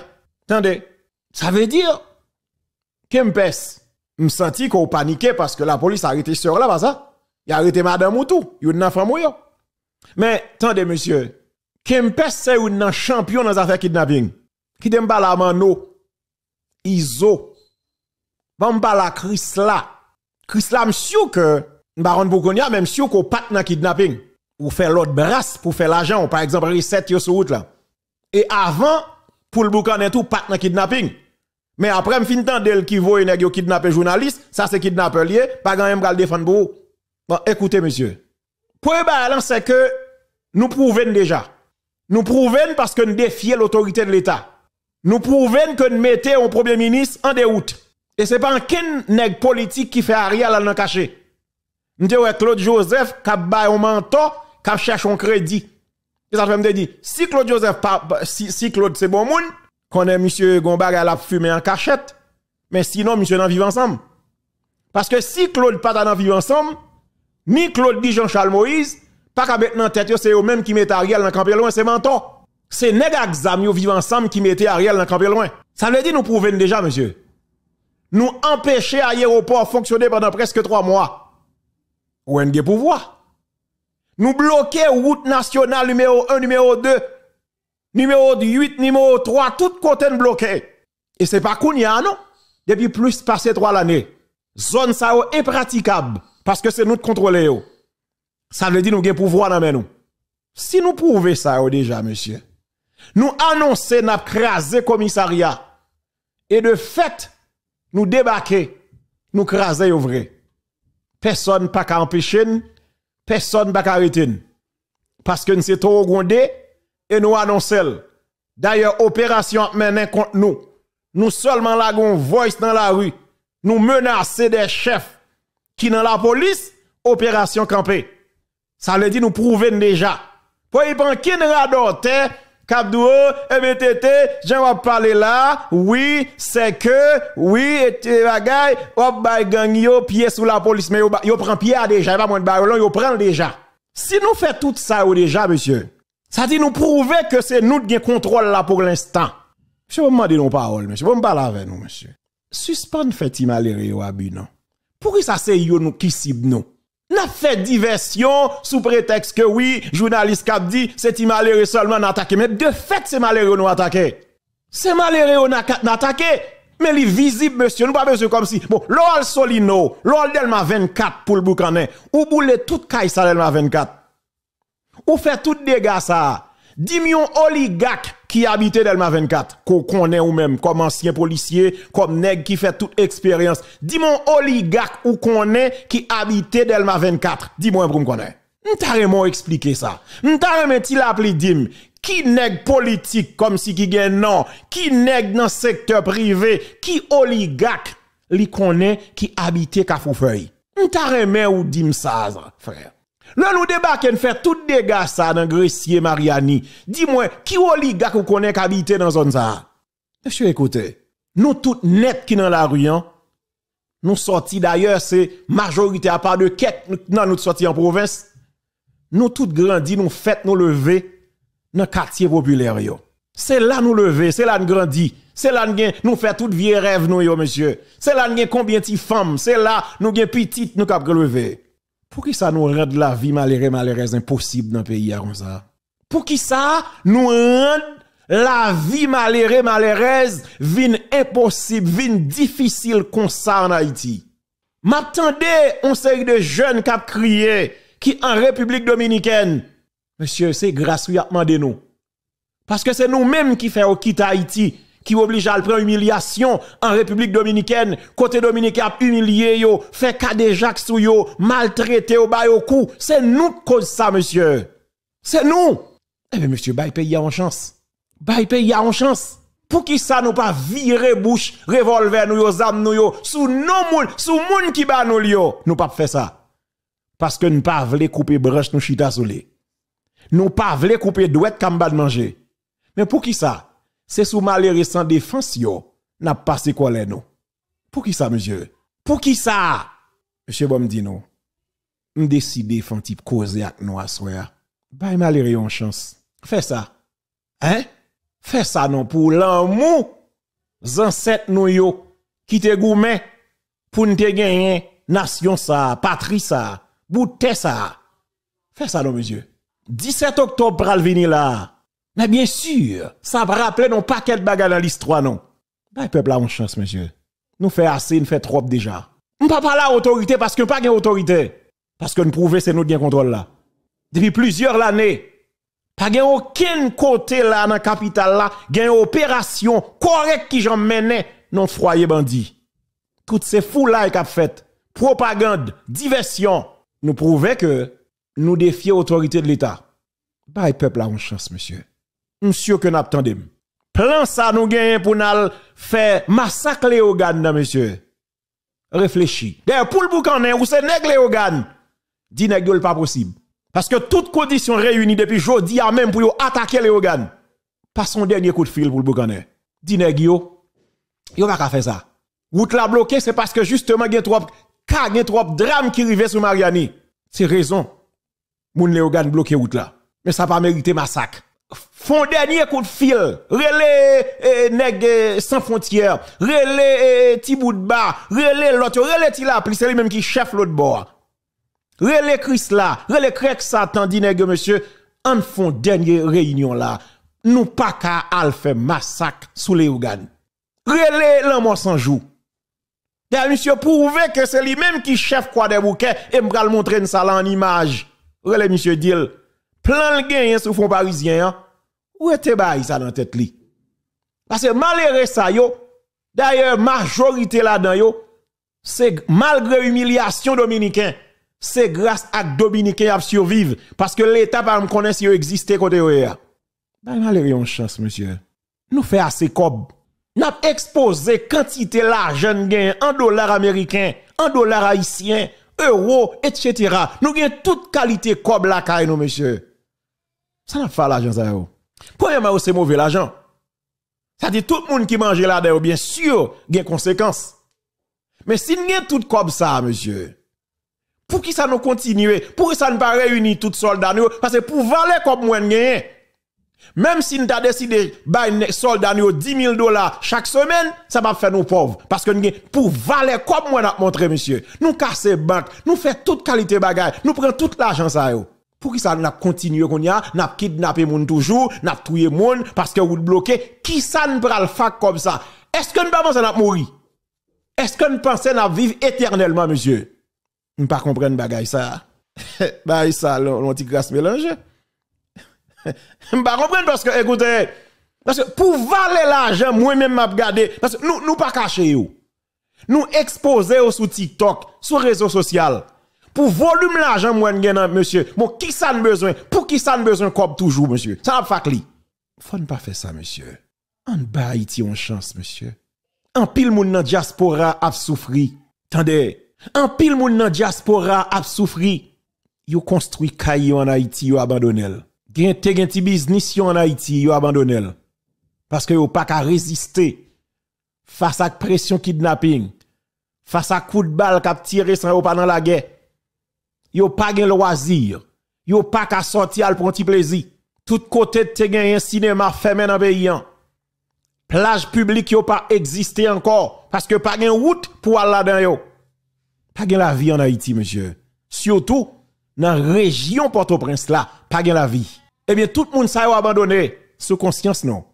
Attendez. Ça veut dire Kempes, me senti qu'on paniquait parce que la police a arrêté sur là, pas ça? Il a arrêté madame ou tout. Il n'a femme Mais, attendez, monsieur. Kempes, c'est un champion dans les kidnapping. Qui pas la mano. Iso. pas la Chris là. Chris là, m'sieur que, baron boukonia, même si qu'on pat dans kidnapping. Ou faire l'autre brasse pour faire l'argent, par exemple, yo sur route là. Et avant, pour le et tout, pat dans kidnapping. Mais après, me fin d'elle qui voit une qui kidnappé journaliste, ça c'est kidnapper lié, pas de même défendre pour Bon, écoutez, monsieur. Le balance, c'est que nous prouvons déjà. Nous prouvons parce que nous défions l'autorité de l'État. Nous prouvons que nous mettons un premier ministre en déroute. Et ce n'est pas un nègre politique qui fait Ariel à l'en caché. Nous disons Claude Joseph, qui a un menton, qui cherche un crédit. Et ça fait me dire, si Claude Joseph, si, si Claude c'est bon monde, est monsieur Gombaga la fumé en cachette. Mais sinon, monsieur n'en vivent ensemble. Parce que si Claude pas dans vivre ensemble, ni Claude dit Jean-Charles Moïse, pas qu'à mettre en tête, c'est eux-mêmes qui mettent Ariel dans le camp loin, c'est menton. C'est nèg exam qui vivent ensemble qui mettent Ariel dans le camp loin. Ça veut dire nous prouvons déjà monsieur. Nous empêcher aéroport fonctionner pendant presque trois mois. Ou en pouvoir. Nous bloquer route nationale numéro 1, numéro 2 numéro 8, numéro 3, tout côté bloqué. Et c'est pas Kounia, non? Depuis plus passé trois l'année. Zone ça est impraticable parce que c'est nous qui contrôlons. Ça veut dire nous avons pouvoir dans nous. Si nous prouvons ça déjà, monsieur, nous annonçons notre le commissariat. Et de fait, nous débarquer, nous craser le vrai. Personne pas qu'à empêcher, personne pas qu'à arrêter. Parce que nous sommes trop grondés, et nous annonçons. D'ailleurs, opération menée contre nous. Nous seulement la voice dans la rue. Nous menacer des chefs qui dans la police, opération campée. Ça le dit nous prouver déjà. Pour y prendre qui radote, Kabdou, MTT, e j'en vais parler là. Oui, c'est que, oui, et bagay, hop, bay gang yo, pied sous la police, mais yo, yo prend pied déjà, il va moins de yo prend déjà. Si nous fait tout ça déjà, monsieur, ça dit nous prouver que c'est nous qui avons contrôle là pour l'instant. Monsieur, vous me non nos paroles, monsieur. Vous me parlez avec nous, monsieur. Suspendre fait malheureux non? Pourquoi ça c'est nous qui cible nous? N'a fait diversion sous prétexte que oui, journaliste cap dit, c'est malheureux seulement attaqué. Mais de fait, c'est malheureux nous attaqué. C'est malheureux nous attaqué. Mais est visible, monsieur, nous pas besoin comme si. Bon, l'ol Solino, l'ol Delma 24 pour le Boucanet ou boule tout caille Delma 24. Ou fè tout dega sa? Dim yon oligak ki abite delma 24 Kou konen ou men, kom ansyen polisye Kom neg ki fè tout eksperyans Dim yon oligak ou konen Ki abite delma 24 Dimwen broum konen Ntaremen ou eksplike sa Ntaremen ti lapli dim Ki neg politik kom si ki gen nan Ki neg nan sektor prive Ki oligak li konen Ki abite kafou fèy Ntaremen ou dim sazre, frey Là, nous débarquons, faire tout dégâts ça dans Gressier Mariani. Dis-moi, qui oligarque qu'on connaît qui habite dans zone ça? Monsieur, écoutez, nous toutes net qui dans la rue, hein, nous sortis d'ailleurs, c'est majorité à part de quête, non, nous sortis en province. Nous toutes grandis, nous faites nous lever dans le quartier populaire, C'est là nous lever, c'est là nous grandissons, C'est là nous fait toutes vieux rêves, nous, monsieur. C'est là nous combien de femmes, c'est là nous sommes petites, nous cap lever. Pour qui ça nous rend la vie malheureuse, malheureuse impossible dans le pays comme ça? Pour qui ça nous rend la vie malheureuse, malheureuse, impossible, difficile comme ça en Haïti? M'attendez, on série de jeunes qui crié, qui en République dominicaine. Monsieur, c'est grâce à nous. Parce que c'est nous-mêmes qui faisons quitter Haïti qui oblige à le prendre humiliation en République dominicaine. Côté dominicain a humilié yo, fait cas de Jacques sou yo, maltraité au bail au cou. C'est nous qui cause ça, monsieur. C'est nous. Eh bien, monsieur, il y a en chance. Il y a en chance. Pour qui ça nous pas virer bouche, revolver nous yo, nous yo, sous non moun, sous moun qui ba nous yo. Nous pas faire ça. Parce que nous pas voulons couper branche nous chita soule. Nous pas voulons couper douette comme de manger. Mais pour qui ça? c'est sous malheureux sans défense yo n'a passé colère nous. Pour qui ça monsieur Pour qui ça Monsieur bon me dit non. On décide font type causer avec nous à soir. Bah malheureux en chance. Fais ça. Hein Fais ça non pour l'amour ancêtres nous yo qui te gourmet pour ne te gagner nation ça, patrie ça, bouté ça. Fais ça non monsieur. 17 octobre pral venir là. Mais bien sûr, ça va rappeler nos paquets de bagages dans l'histoire, non. Bah, peuple a une chance, monsieur. Nous fait assez, nous fait trop déjà. On pas parler autorité parce que pas d'autorité. autorité. Parce que nous prouvons c'est nous bien contrôle là. Depuis plusieurs années, pas gain aucun côté là dans capitale là, gain opération correcte qui j'en menais, non froyé bandit. Toutes ces fous là qui fait propagande, diversion, nous prouvons que nous défions l'autorité de l'État. Bah, peuple a une chance, monsieur monsieur que n'a attendu. Plan ça nous gagne pour nous faire massacre Léogane, monsieur. Réfléchis. D'ailleurs, pour le boucaner ou c'est nègre Léogane, dit n'est pas possible. Parce que toutes conditions réunies depuis jeudi à même pour attaquer Léogane. Pas son dernier coup de fil pour le boucaner Dit yo, yo, va pas faire ça. Route la bloquée, c'est parce que justement, il trop cas, drames qui arrivent sur Mariani. C'est raison. Moun Léogane bloqué route là. Mais ça pas mérité massacre font dernier coup de fil, relais eh, eh sans frontières, relais eh, bas, relais l'autre, relais Tilapli, c'est lui-même qui chef l'autre bord. Relais Chris là, relais Craig Satan dit nèg monsieur, en font dernier réunion là, nous pas qu'à al faire massacre sous les organes. Relais l'amour sans joue. Ya monsieur prouvez que c'est lui-même qui chef quoi des bouquets et m'bral montrer ça en image. Relais monsieur Dil Plein de gains sur fond parisien, où était bail ça dans tête Parce que malgré ça yo, d'ailleurs majorité là-dedans c'est malgré humiliation dominicain, c'est grâce à dominicain a survivre parce que l'état pas me connaît si yo existait côté ben, là Ben une chance monsieur. Nous fait assez cob. N'a exposé quantité l'argent gain en dollars américains, en dollars haïtiens, euros, etc. Nous avons toute qualité cob la caille nous monsieur. Ça n'a pas l'argent, ça. Premièrement, c'est mauvais l'argent. Ça dit tout le monde qui mange là bien sûr, il y a des conséquences. Mais si nous avons tout comme ça, monsieur, pour qui ça nous continue, pour qui ça ne pas réunir tout soldat parce que pour valer comme moi, même si nous avons décidé de soldat nous 10 000 dollars chaque semaine, ça va faire nous pauvres. Parce que nous, pour valer comme moi, nous montré, monsieur, nous casser banque, nous faisons toute qualité de bagaille, nous prenons tout l'argent, ça. Pour qui ça n'a continué qu'on y a, n'a kidnappé moun toujours, n'a tué moun parce que vous bloqué, qui ça ne le fac comme ça? Est-ce que nous pensons qu'on mourir? Est-ce que nous pensons n'a vivre éternellement, monsieur? Nous pas comprendre bagay ça. bagay ça, l'on dit grâce mélange. Nous pas comprendre parce que, écoutez, parce que pour valer l'argent, moi-même m'a regardé, parce que nous, nous pas caché nous exposer sur TikTok, sur réseaux sociaux. Pour volume l'argent, hein, moi, monsieur. Mon qui ça ne besoin? Pour qui ça ne besoin comme toujours, monsieur? Ça n'a pas li. Faut ne pas faire ça, monsieur. En bas, Haïti, on chance, monsieur. En pile, moun nan diaspora a souffri. Tendez. En pile, moun nan diaspora a souffri. Yo construit kaye en Haïti, yo abandonnel. Gen te gen ti business en Haïti, yo abandonnel. Parce que yo pas qu'à résister face à pression kidnapping, face à coup de balle qu'a tiré sans yo pas dans la guerre yo pas gen loisir, yo pas qu'à sortir al petit plaisir. Tout côté te un cinéma fermé dans pays Plage publique yo pas existé encore parce que pas gen route pour aller là-dedans yo. Pas gen la vie en Haïti monsieur. Surtout dans région Port-au-Prince là, pas gen la vie. Eh bien tout le monde s'est yo abandonné sous conscience non.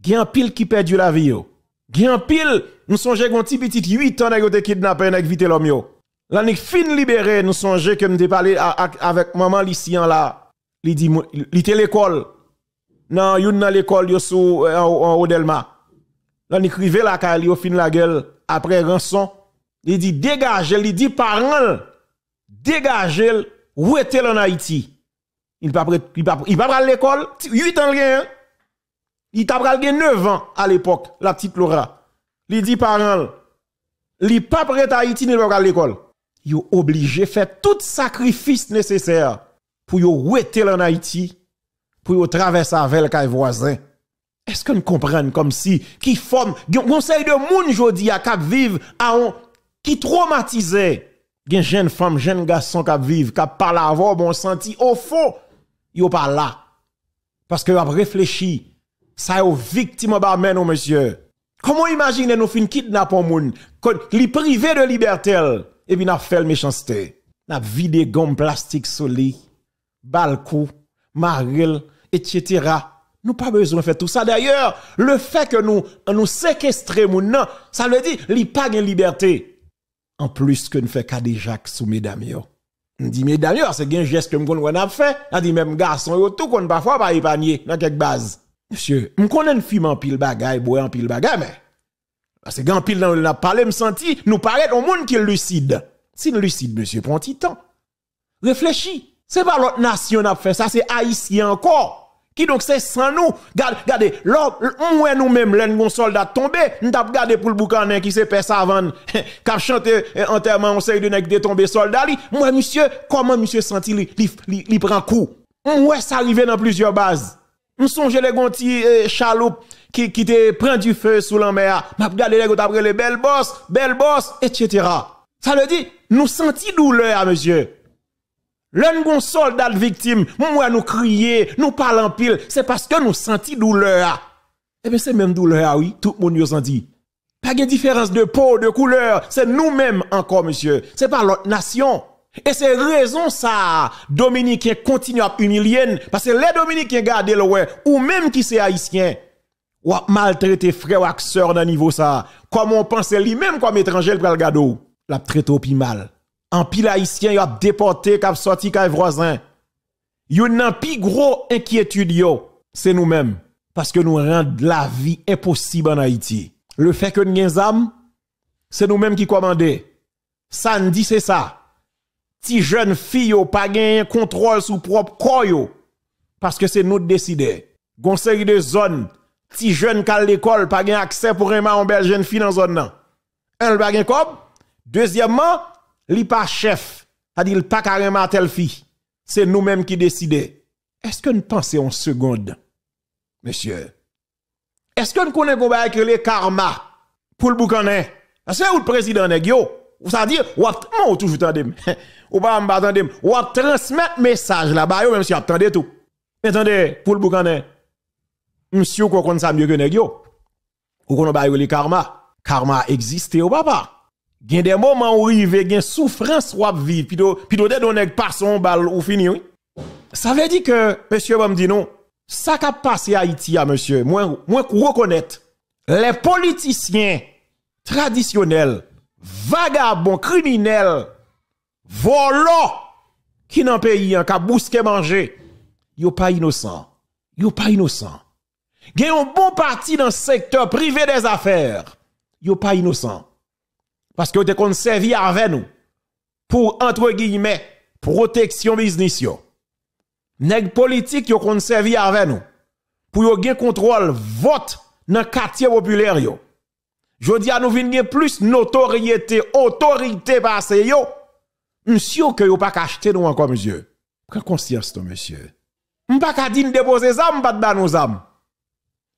Gen pile qui perdu la vie yo. Gen pile, nous songeons qu'on petit petit 8 ans été yo te kidnapper nèg vite l'homme yo. L'année fin libéré, nous songeons que me parlé avec maman en là. Il dit, il était l'école. Non, il dans l'école, il sous en Odelma. L'année écrivait la caille, il fin la gueule après rançon. Il dit, dégage, il dit, parent, dégagez, où est-elle en Haïti? Il va pas à l'école, 8 ans rien. Hein. Il t'a pral 9 ans à l'époque, la petite Laura. Il dit, parents, il pas prêt à Haïti, il va à l'école yo obligé faire tout sacrifice nécessaire pour yo rester en Haïti, pour yo traverser avec les voisins. Est-ce que qu'on comprend comme si qui forme conseil de monde jodi à cap vive à on qui traumatisé gen jeune femme jeune garçon cap vivre cap pas avoir bon senti au fond yo pas là parce que a réfléchi ça yo victime ba men monsieur comment imaginer nous fin kidnapper moun li privé de liberté et puis n'a fait le méchanceté. N'a vidé gomme plastique solide, balcou, maril, etc. Nous pas besoin de faire tout ça. D'ailleurs, le fait que nous nous séquestrons, non, ça veut dire qu'il pas de liberté. En plus que nous faisons des jacques sous mesdames. On dit, mesdames, c'est un geste que nous avons fait. On dit, même garçon, yo, tout qu'on parfois pas épargné dans quelque base. Monsieur, on connaît une fille en pile bagaille, en pile bagaille, mais parce que quand pile dans la parlé, me senti, nous paraît au monde qui est lucide. Si lucide, monsieur, prend petit temps. Réfléchis. C'est pas l'autre nation qui a fait ça, c'est Haïtien encore. Qui donc c'est sans nous. Garde, regardez, on nous-mêmes, l'un soldats tombé, nous avons gardé pour le boucanin qui s'est fait avant. qui a chanté eh, enterrement, on sait de nèg de soldats. soldat. Moi, monsieur, comment monsieur senti Il prend coup? Moi, ça arrivé dans plusieurs bases. Nous songe les gonti eh, chaloupes qui, te prend du feu sous la mer, m'a regardé les après les belles boss, belles boss, etc. Ça le dit nous sentons douleur, monsieur. L'un bon soldat victime, moi nous crier, nous en pile, c'est parce que nous sentons douleur. Eh bien, c'est même douleur, oui, tout le monde nous dit. Pas de différence de peau, de couleur, c'est nous-mêmes encore, monsieur. C'est pas l'autre nation. Et c'est raison ça, Dominique continue à humilier, parce que les Dominiques gardent le ou même qui c'est haïtien ou maltraiter frère ou sœur dans niveau ça. Comment on pense lui-même comme étranger pour le gado, l'a traité au pi mal. En pile haïtien, il a déporté, il a sorti kay voisin. Yon nan pi gros inquiétude c'est nous-mêmes parce que nous rendons la vie impossible en Haïti. Le fait que nous avons c'est nous-mêmes qui commandons. Ça dit c'est ça. Ti jeune fille yo pas contrôle sur propre corps parce que c'est nous décider. Gon série de zones Ti jeune qui l'école, pas accès pour pour reman un bel jeune fi dans zone zone. Un, l pa cob. Deuxièmement, li pas chef. cest c'est-à-dire pas carrément tel fi. C'est nous-mêmes qui décidons. Est-ce que nous pensons en seconde, monsieur? Est-ce que nous connaissons que les karma pour le C'est Parce que le président est Vous savez dire, ou non, toujours tendez, ou pas m'attendez, ou transmettre message là-bas, même si vous attendez tout. Mais attendez, pour le boucané monsieur quoi qu'on mieux que négio. yo. Ou qu'on ba le karma. Karma existe ou papa. a des moments où il a des souffrance ou vivre puis puis de don nèg passe bal balle ou fini Ça veut dire que monsieur va me dire non. Ça qu'a passé à Haïti à ah, monsieur, moi moi reconnaître les politiciens traditionnels, vagabonds, criminels, volants qui n'ont pays en ka bousqué manger, yo pas innocent. Yo pas innocent gen bon parti dans le secteur privé des affaires, yo pas innocent. Parce que te conservé avec nous pour, entre guillemets, protection business yo. Nèg politique yo conservé avec nous pour yo gen contrôle vote dans quartier populaire yo. dis à nous vin plus notoriété, autorité passe yo. Monsieur que yo pas acheter nous encore monsieur. Prends conscience toi monsieur. M'pa ka dit déposer ça, m'pa ba nos âmes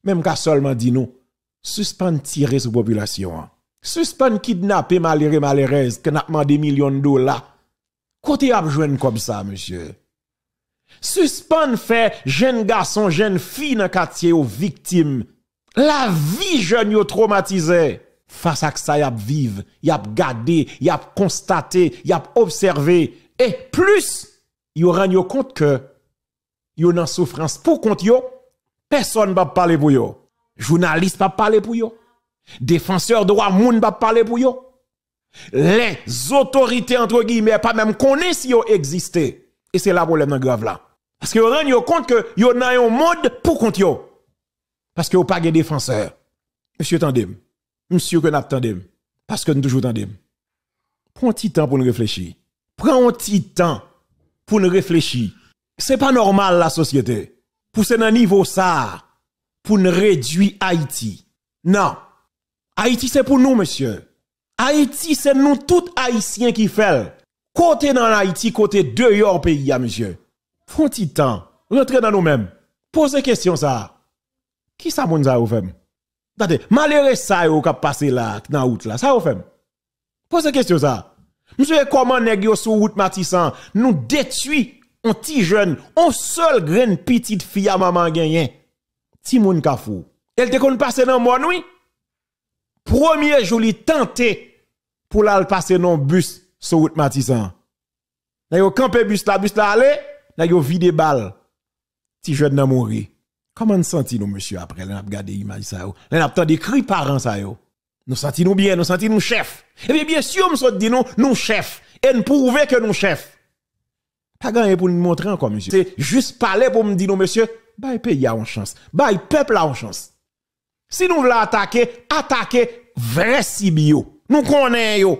même qu'à seulement dit nous, suspend tirer sur population. Hein. Suspend kidnapper malheureux malheureuse, que n'a millions de dollars. Côté joué comme ça, monsieur. Suspend fait jeune garçon, jeune fille dans quartier aux victimes. La vie jeune yo traumatisée. Face à ça, y a vivre, y gardé, y constaté, y observé. Et plus, y aura compte que yon souffrance pour compte yo personne va parler pour yo. Journaliste va parler pour yo. Défenseur de droit moun va parler pour yo. Les autorités entre guillemets pas même connaissent si yo existez. Et c'est là le problème grave là. Parce que vous yo compte que yo n'a un monde pour compte Parce que n'avez pas de défenseur. Monsieur tandem. Monsieur que tandem. Parce que nous toujours tandem. Prends un petit temps pour réfléchir. Prends un petit temps pour nous réfléchir. C'est pas normal la société pour ce niveau ça, pour nous réduire Haïti. Non. Haïti, c'est pour nous, monsieur. Haïti, c'est nous tous Haïtiens qui fait. Côté dans Haïti, côté dehors pays, monsieur. Font petit temps. Rentrez dans nous-mêmes. Posez question ça. Qui ça, moun, sa ou fait? ça, malere sa ou kap passé la, nan out la, ça yo fem? Pose question sa. Mse, koman sur yo sou out matisan, nous détruisons un petit jeune, on seul graine petite fille à maman gagné. Timoun Kafou. Elle te kon passer dans mon oui. Premier jour, il tenté pour la passer dans bus sur route Matissan. N'a yo campé bus la, bus la aller, n'a yo vide balle. petit jeune n'a mouri. Comment nous senti nous monsieur après a regardé image ça yo. N'a des cris parents ça yo. Nous senti nous bien, nous senti nous chef. Et eh bien bien sûr, nous dit nous nous chef et nous prouver que nous chef. Pas gagné pour nous montrer encore, monsieur. C'est juste parler pour me dire, non, monsieur, bah, le pays a une chance. Bah, peuple a une chance. Si nous voulons attaquer, attaquer vrai Sibio. Nous connaissons.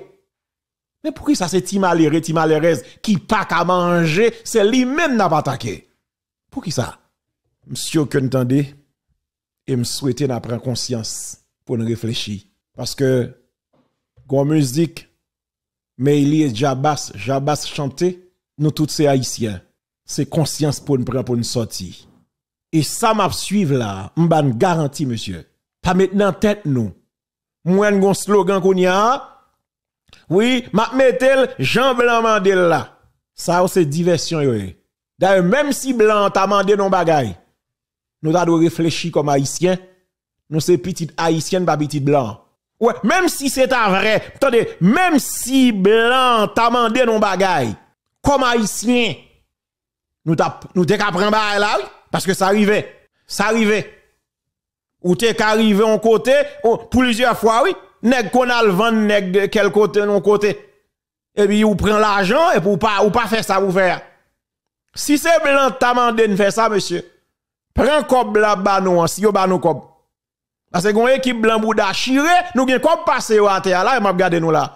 Mais pourquoi ça c'est Timalere, Timalerez qui pas qu'à manger, c'est lui-même n'a pas attaqué. Pour qui ça? Monsieur que entendez et me souhaiter d'apprendre conscience pour nous réfléchir. Parce que, La musique, mais il y a Jabas, Jabas chanté, nous tous ces haïtiens, c'est conscience pour nous prendre pour nous sortir. Et ça m'a suivre là, m'ban garantie monsieur. Pas maintenant tête nous. Moi un slogan qu'on y a. Oui, m'a mettel Jean Blanc Mandel là. Ça c'est diversion eh. D'ailleurs même si Blanc t'a mandé non bagay, nous avons réfléchir comme haïtiens. Nous c'est petites haïtienne pas petit blanc. Ouais, même si c'est vrai, attendez, même si Blanc t'a mandé non bagay, comme haïtien, nous tap, nous t'es prendre là, parce que ça arrivait, ça arrivait. Ou t'es arrivé en côté, plusieurs fois, oui, nèg qu'on a le vent, nèg quel côté, non côté. Et puis, ou prend l'argent, et pour pas, ou pas faire ça, ou faire. Si c'est blanc, t'as mandé de faire ça, monsieur. Prends cob bas nous si yo nous cob. Parce que l'équipe équipe blanc bouda chire, nous gen cob passé à terre là, et m'a regarder nous là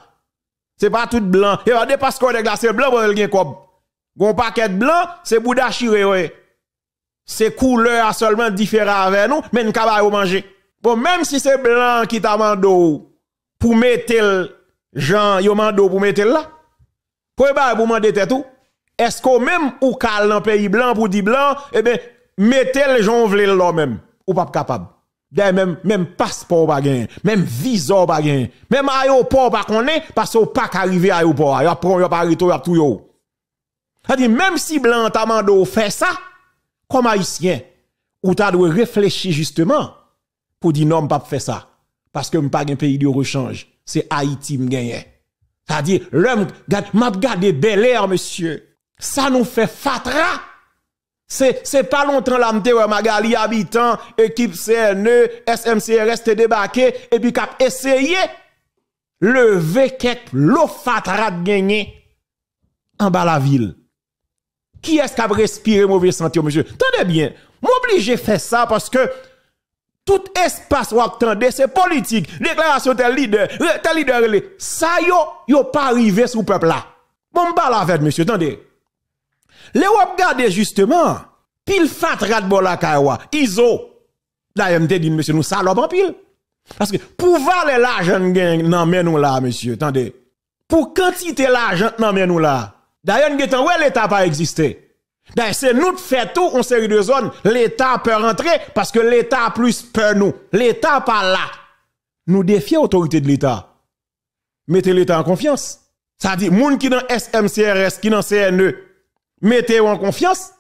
c'est pas tout blanc. Et on parce qu'on est glacé blanc pour quelqu'un cob. Gon paquet blanc, c'est Bouddha ouais. C'est couleur seulement différent avec nous, mais nous pas manger. Bon, même si c'est blanc qui t'a mandé, pour mettre le Jean, yo mando pour mettre là. Pour ba pour mander tout. Est-ce que même ou cal dans pays blanc pour dire blanc, eh bien, mettez le gens vle là même ou pas capable des même, même passeport pas même visa pas gagné, même aéroport pas connaît, parce qu'on pas arrivé à l'aéroport, y'a pas, y'a pas arrêté, y'a tout yo. ça dit même si Blanc Tamando fait ça, comme haïtien, ou t'as dû réfléchir justement, pour dire non, pas faire ça. Parce que m'pas un pays de rechange. C'est Haïti me cest ça dit l'homme, m'a gardé bel air, monsieur. Ça nous fait fatra. C'est pas longtemps là, m'te Magali habitant, équipe CNE, SMCRS te débarqué, et puis cap essayé lever quelques de gagner en bas la ville. Qui est-ce qui a respiré mauvais sentiment, monsieur? Tendez bien, m'oblige faire ça parce que tout espace ou attendez, c'est politique, déclaration tel leader, tel leader, ça yo, yo pas arrivé sous peuple là. Bon, m'bala avec, monsieur, attendez. Le wap gade justement, pile fat rat la kawa, iso. D'ailleurs, dit, monsieur, nous salop en pile. Parce que pour valer l'argent gen, nan là, monsieur, attendez. Pour quantité l'argent nan men nous là. D'ailleurs, nous avons l'État pas existé. D'ailleurs, c'est nous qui fait tout en série de zones. L'État peut rentrer parce que l'État plus peur nous. L'État pas là. Nous défions l'autorité de l'État. Mettez l'État en confiance. Ça dit, moun qui dans SMCRS, qui dans CNE, mettez en confiance,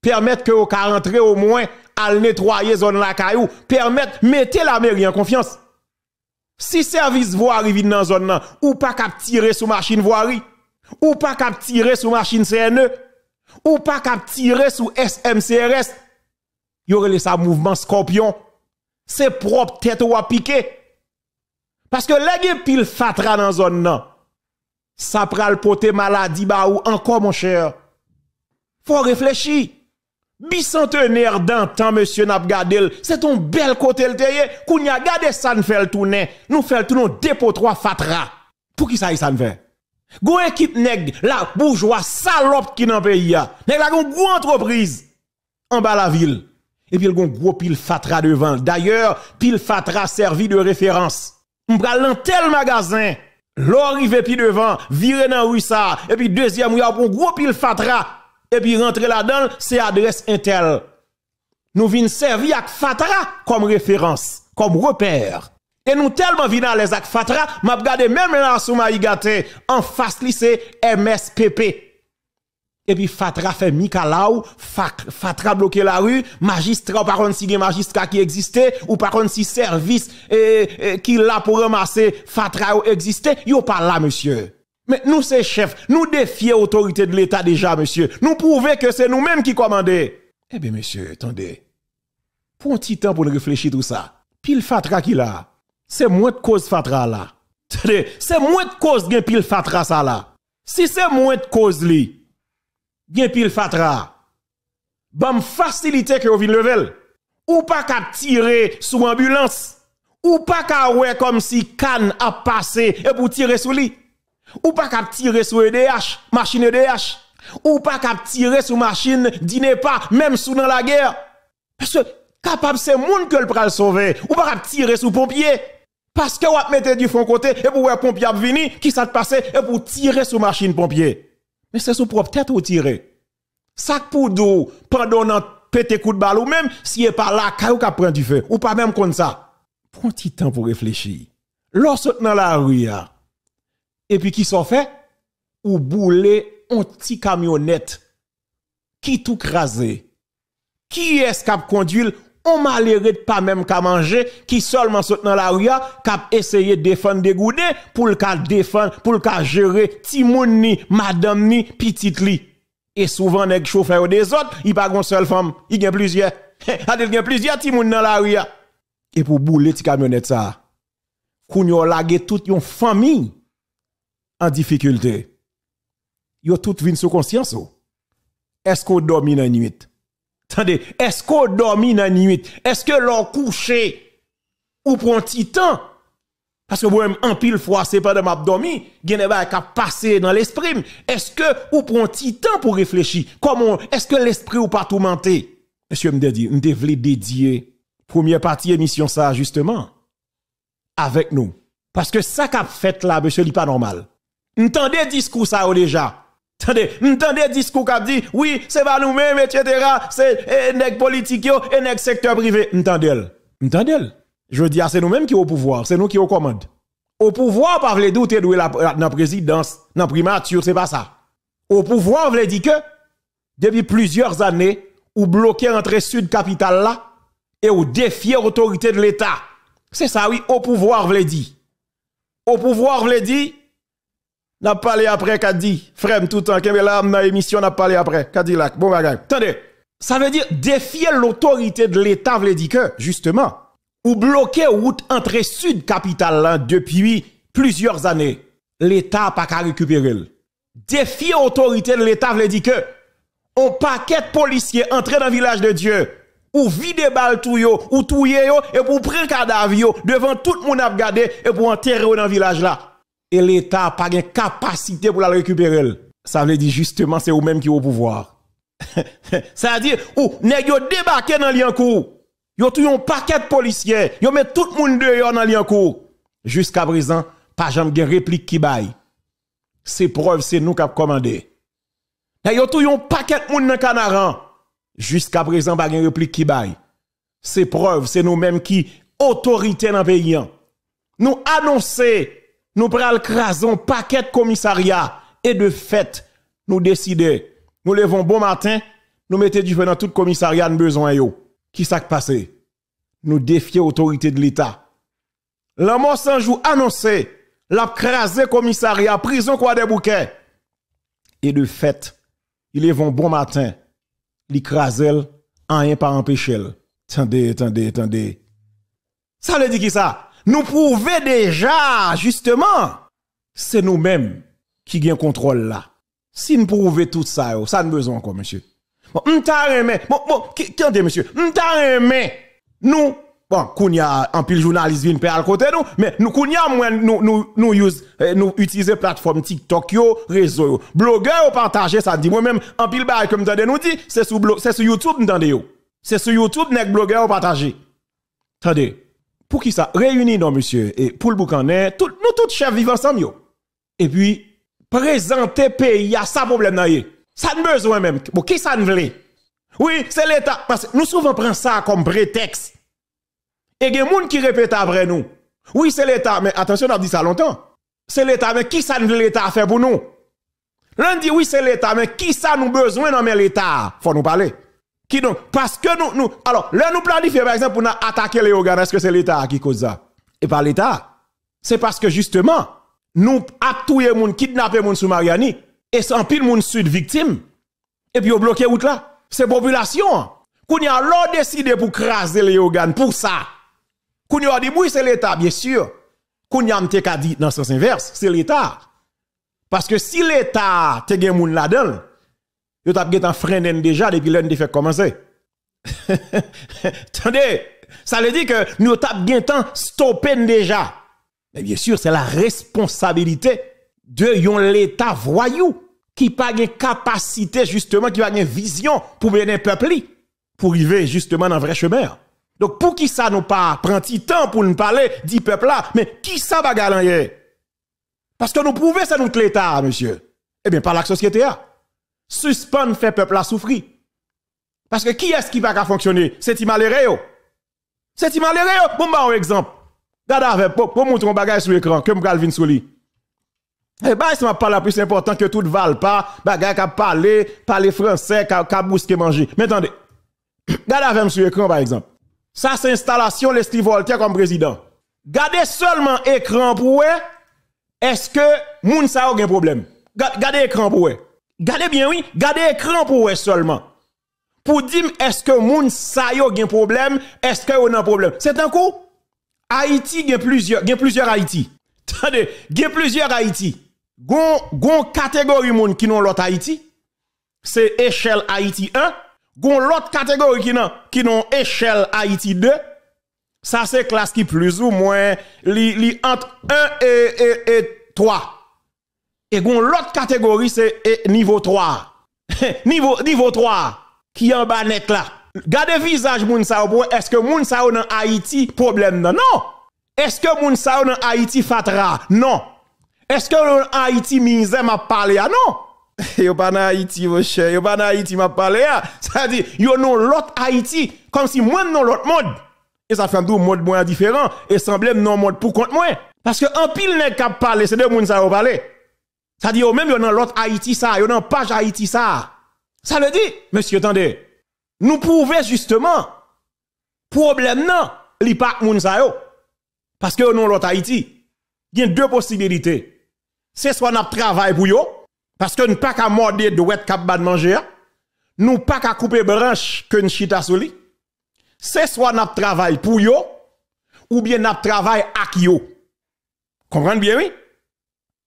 permettre que vous rentrez au moins à nettoyer zone la caillou, permettre, mettez la mairie en confiance. Si service voit arrivé dans zone ou pas cap tirer sous machine voirie, ou pas cap tirer sous machine CNE, ou pas cap tirer sous SMCRS, y aurait ça mouvement scorpion. C'est propre tête ou à piquer. Parce que les pile fatra dans zone là, ça le poté maladie ba ou encore mon cher faut réfléchir. Bicentenaire d'antan, monsieur Nabgadel, c'est ton bel côté le terrier. a gardé. ça nous fait le tourner. Nous fait le tourner dépôt trois fatra. Pour qui ça, ça s'en fait? Gon équipe nèg, la bourgeois salope qui dans pays ya. Nèg la gon entreprise en bas la ville. Et puis il un gros pile fatra devant. D'ailleurs, pile fatra servi de référence. On dans tel magasin, l'arrivé puis devant, viré dans rue ça, et puis deuxième, il y a un gros pile fatra et puis rentrer là-dedans, c'est adresse Intel. Nous venons servir avec Fatra comme référence, comme repère. Et nous tellement venons à avec Fatra, m'a regardé même là sous en face lycée MSPP. Et puis Fatra fait Mikalaou, Fatra bloqué la rue, magistrat, par contre si des magistrat qui existait, ou par contre si service qui l'a pour ramasser Fatra existait, a pas là monsieur. Mais nous, ces chefs, Nous défions l'autorité de l'État déjà, monsieur. Nous prouvons que c'est nous-mêmes qui commandons. Eh bien, monsieur, attendez. Pour un petit temps pour réfléchir tout ça. Pile fatra qui là. C'est moins de cause fatra là. C'est moins de cause qu'un pile fatra ça là. Si c'est moins de cause li, bien pile fatra. Bam facilité que vous level. Ou pas qu'à tirer sous ambulance. Ou pas qu'à ouais comme si canne a passé et pour tirer sous lui. Ou pas qu'à tirer sur EDH, machine EDH. Ou pas qu'à tirer sur machine dîner pas, même sous dans la guerre. Parce que capable c'est monde que le pral sauver. Ou pas qu'à tirer sur pompier. Parce que vous mettez du fond côté et pour les pompier venir, qui ça te et pour tirer sur machine pompier. Mais c'est sous propre tête ou tirer. Sac pour d'eau, pendant pété coup de balle ou même si est pas là, ou qui prend du feu. Ou pas même comme ça. Prends petit temps pour réfléchir. Lorsque dans la rue, et puis qui sont fait Ou bouler un petit camionnette qui tout crasé. Qui est-ce qui conduit on malheureux pas même qu'à manger qui seulement saute dans la rue a essayé de défendre des goudets pour le cas défendre pour le cas gérer timoun ni madame ni petite li et souvent nèg chauffeur des autres il pas une seule femme il y a plusieurs il y a plusieurs timoun dans la rue et pour bouler ti camionnette ça a toute yon famille en difficulté. Yo tout vin sous conscience Est-ce qu'on dormi dans nuit? Attendez, est-ce qu'on dormi dans nuit? Est-ce que l'on coucher ou prend petit temps? Parce que vous même en pile fois, c'est pas de ma pas gen a passer dans l'esprit. Est-ce que ou prend petit temps pour réfléchir? Comment, est-ce que l'esprit ou pas tourmenté? Monsieur Mdedi, m'devle dédier première partie émission ça, justement, avec nous. Parce que ça qu'a fait là, monsieur, n'est pas normal. Entendez discours ça déjà. entendez discours qui dit oui, c'est pas nous-mêmes etc., c'est nèg politique un et secteur privé. entendez-le. Je veux dire ah, c'est nous-mêmes qui au pouvoir, c'est nous qui au commande. Au pouvoir pas vle douter de la, la, présidence, la primature, c'est pas ça. Au pouvoir vle dit que depuis plusieurs années, ou bloqué entre sud capitale là et ou défier l'autorité de l'État. C'est ça oui, au pouvoir vle dit. Au pouvoir vle dit N'a parlé après dit Frem tout le temps, que là, émission n'a parlé après. là? bon bagage. Attendez. Ça veut dire défier l'autorité de l'État, veut dit que, justement, ou bloquer route entrée sud capitale depuis plusieurs années. L'État n'a pas qu'à récupérer. Défier l'autorité de l'État, veut dit que, on paquet policiers entrer dans le village de Dieu, ou vide balle tout ou tout et pour prendre cadavre devant tout le monde regarder, et pour enterrer dans le village là et l'État n'a pas de capacité pour la récupérer. Ça veut dire justement c'est vous-même qui le pouvoir. Ça veut dire, ou, vous débarqué dans Liancourt. Vous tout un paquet de policiers. Vous met tout le monde dehors dans lien. Jusqu'à présent, pas jamais de réplique qui baille. C'est preuve, c'est nous qui avons commandé. Yo tout un paquet de monde dans Canaran. Jusqu'à présent, pas de réplique qui baille. C'est preuve, c'est nous-mêmes qui autorité dans le pays. Nous annoncer nous prenons crason paquet de commissariat et de fait nous décidons nous levons bon matin nous mettons du feu dans tout commissariat nous besoin yo qui s'est passé nous défions l'autorité de l'état l'amour sans jour annoncé l'a crasé commissariat prison quoi des bouquets et de fait ils levons bon matin l'écrasel rien pas empêcher attendez attendez attendez ça le dit qui ça nous prouver déjà, justement, c'est nous-mêmes qui gagnons contrôle là. Si nous prouvons tout ça, ça nous besoin encore, monsieur. Bon, mais bon, bon, attendez, monsieur, mais nous, bon, kounya, en pile journaliste vient à côté nous, mais nous, kounya, nous, nous, nous, use, euh, nous utilisons plateforme TikTok, yo, réseau, yo. blogueur, partager, ça dit, moi-même, en pile bail, comme t'en nous dit, c'est sur, c'est sur YouTube, nous yo. C'est sur YouTube, ou blogueur, partager. entendez pour qui ça réunit non monsieur et pour le boucaner nous tous chefs vivons ensemble et puis présenter pays à ça problème non, ça ne besoin même pour qui ça ne veut oui c'est l'état parce que nous souvent prenons ça comme prétexte et il des gens qui répètent après nous oui c'est l'état mais attention on a dit ça longtemps c'est l'état mais qui ça ne veut l'état faire pour nous l'on dit oui c'est l'état mais qui ça nous besoin dans l'état faut nous parler qui donc Parce que nous, nous alors, là, nous planifions, par exemple, pour attaquer les organes, est-ce que c'est l'État qui cause ça Et pas l'État. C'est parce que justement, nous les moun, kidnapper moun sous Mariani, et sans pile moun sud victime, et puis on bloqué route là. C'est population. Qu'on a alors décidé pour craser les organes, pour ça. Qu'on a dit, oui, c'est l'État, bien sûr. Qu'on a dit, dans le sens inverse, c'est l'État. Parce que si l'État te gen moun là-dedans, Yo tap getan freinen déjà depuis que de fait commencer. Attendez, ça veut dire que nous tap getan stopper déjà. Mais bien sûr, c'est la responsabilité de l'État voyou qui pas une capacité justement, qui pas une vision pour mener peuple pour arriver justement dans le vrai chemin. Donc pour qui ça nous pas prend temps pour nous parler dit peuple là, mais qui ça va galanyer Parce que nous pouvons, ça nous l'État, monsieur. Eh bien, par la société hein suspend fait peuple à souffrir. Parce que qui est-ce qui va fonctionner? C'est ti malheureux. C'est ti malheureux. Bon, bah, un exemple. Regardez avec, pour, pour montrer un bagage sur l'écran, que le vin sur lui. Eh bah, c'est ma la plus important que tout val pas, bagage qui parler, parler français, qui bousquer manger. Mais attendez. Regardez avec sur l'écran, par exemple. Ça, c'est installation l'Estri Voltaire comme président. Gardez seulement écran pour est-ce que moun sa a aucun problème? Gardez écran pour vous Gardez bien, oui. Gardez écran pour vous seulement. Pour dire, est-ce que moun sa yo un problème? Est-ce que avez un problème? C'est un coup. Haïti gen plusieurs, gen plusieurs Haïti. Tendez, a plusieurs Haïti. Gon, gon catégorie moun qui non l'autre Haïti. C'est échelle Haïti 1. Gon l'autre catégorie qui n'ont, qui non échelle Haïti 2. Ça c'est classe qui plus ou moins, li, li entre 1 et, et, et 3. Et l'autre catégorie, c'est niveau 3. niveau, niveau 3, qui en bas net là. Gardez visage moun sa ou est-ce que moun sa ou dans Haïti problème non est-ce que moun sa ou dans Haïti fatra non est-ce que en Haïti misère m'a parlé à ah, non yo pas n'a Haïti mon cher yo pas Haïti m'a parlé à ah. ça dit yo non l'autre Haïti comme si moi non l'autre monde et ça fait un mode moins différent et semblait non mode pour compte moi parce que en pile n'est qu'à parler c'est de moun sa ou parler ça dit, même dans l'autre Haïti ça, yon dans page Haïti ça. Ça veut dire, monsieur, attendez, nous pouvons justement, problème non, li pas moun sa yo. Parce que yon dans l'autre Haïti, il y a deux possibilités. C'est soit nous travail pour yo, parce que nous pas qu'à morder de wet cap de manger, nous pas qu'à couper branche que nous chita C'est soit nous travail pour yo, ou bien nous travail avec yo. Comprenez bien, oui?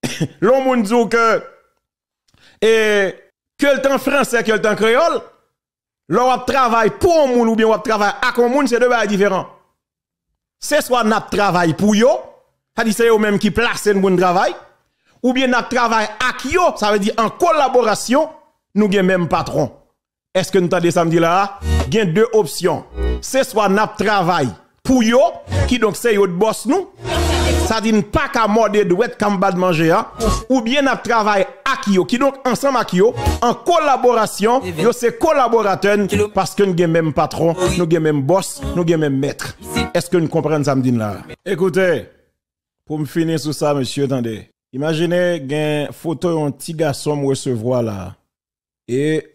l'on moun dit que et que le temps français que le temps créole l'on travaille pour moun ou bien on travaille à moun c'est deux bails différents c'est soit n'a travail pour yo ça dit c'est eux même qui placent le bon travail ou bien n'a travail à yo ça veut dire en collaboration nous gen même patron est-ce que nous t'as samedi là gen deux options c'est soit nap travail pour yo qui donc c'est yo de boss nous ça dit pas qu'à morder de wet de manger hein. ou bien à travailler à qui donc ensemble à qui en collaboration, eh ben. yo c'est collaborateurs parce que nous avons même patron, nous avons même boss, nous avons même maître. Est-ce que nous comprenons ça là Écoutez, pour me finir sur ça monsieur, attendez. Imaginez une photo un petit garçon me recevoir là et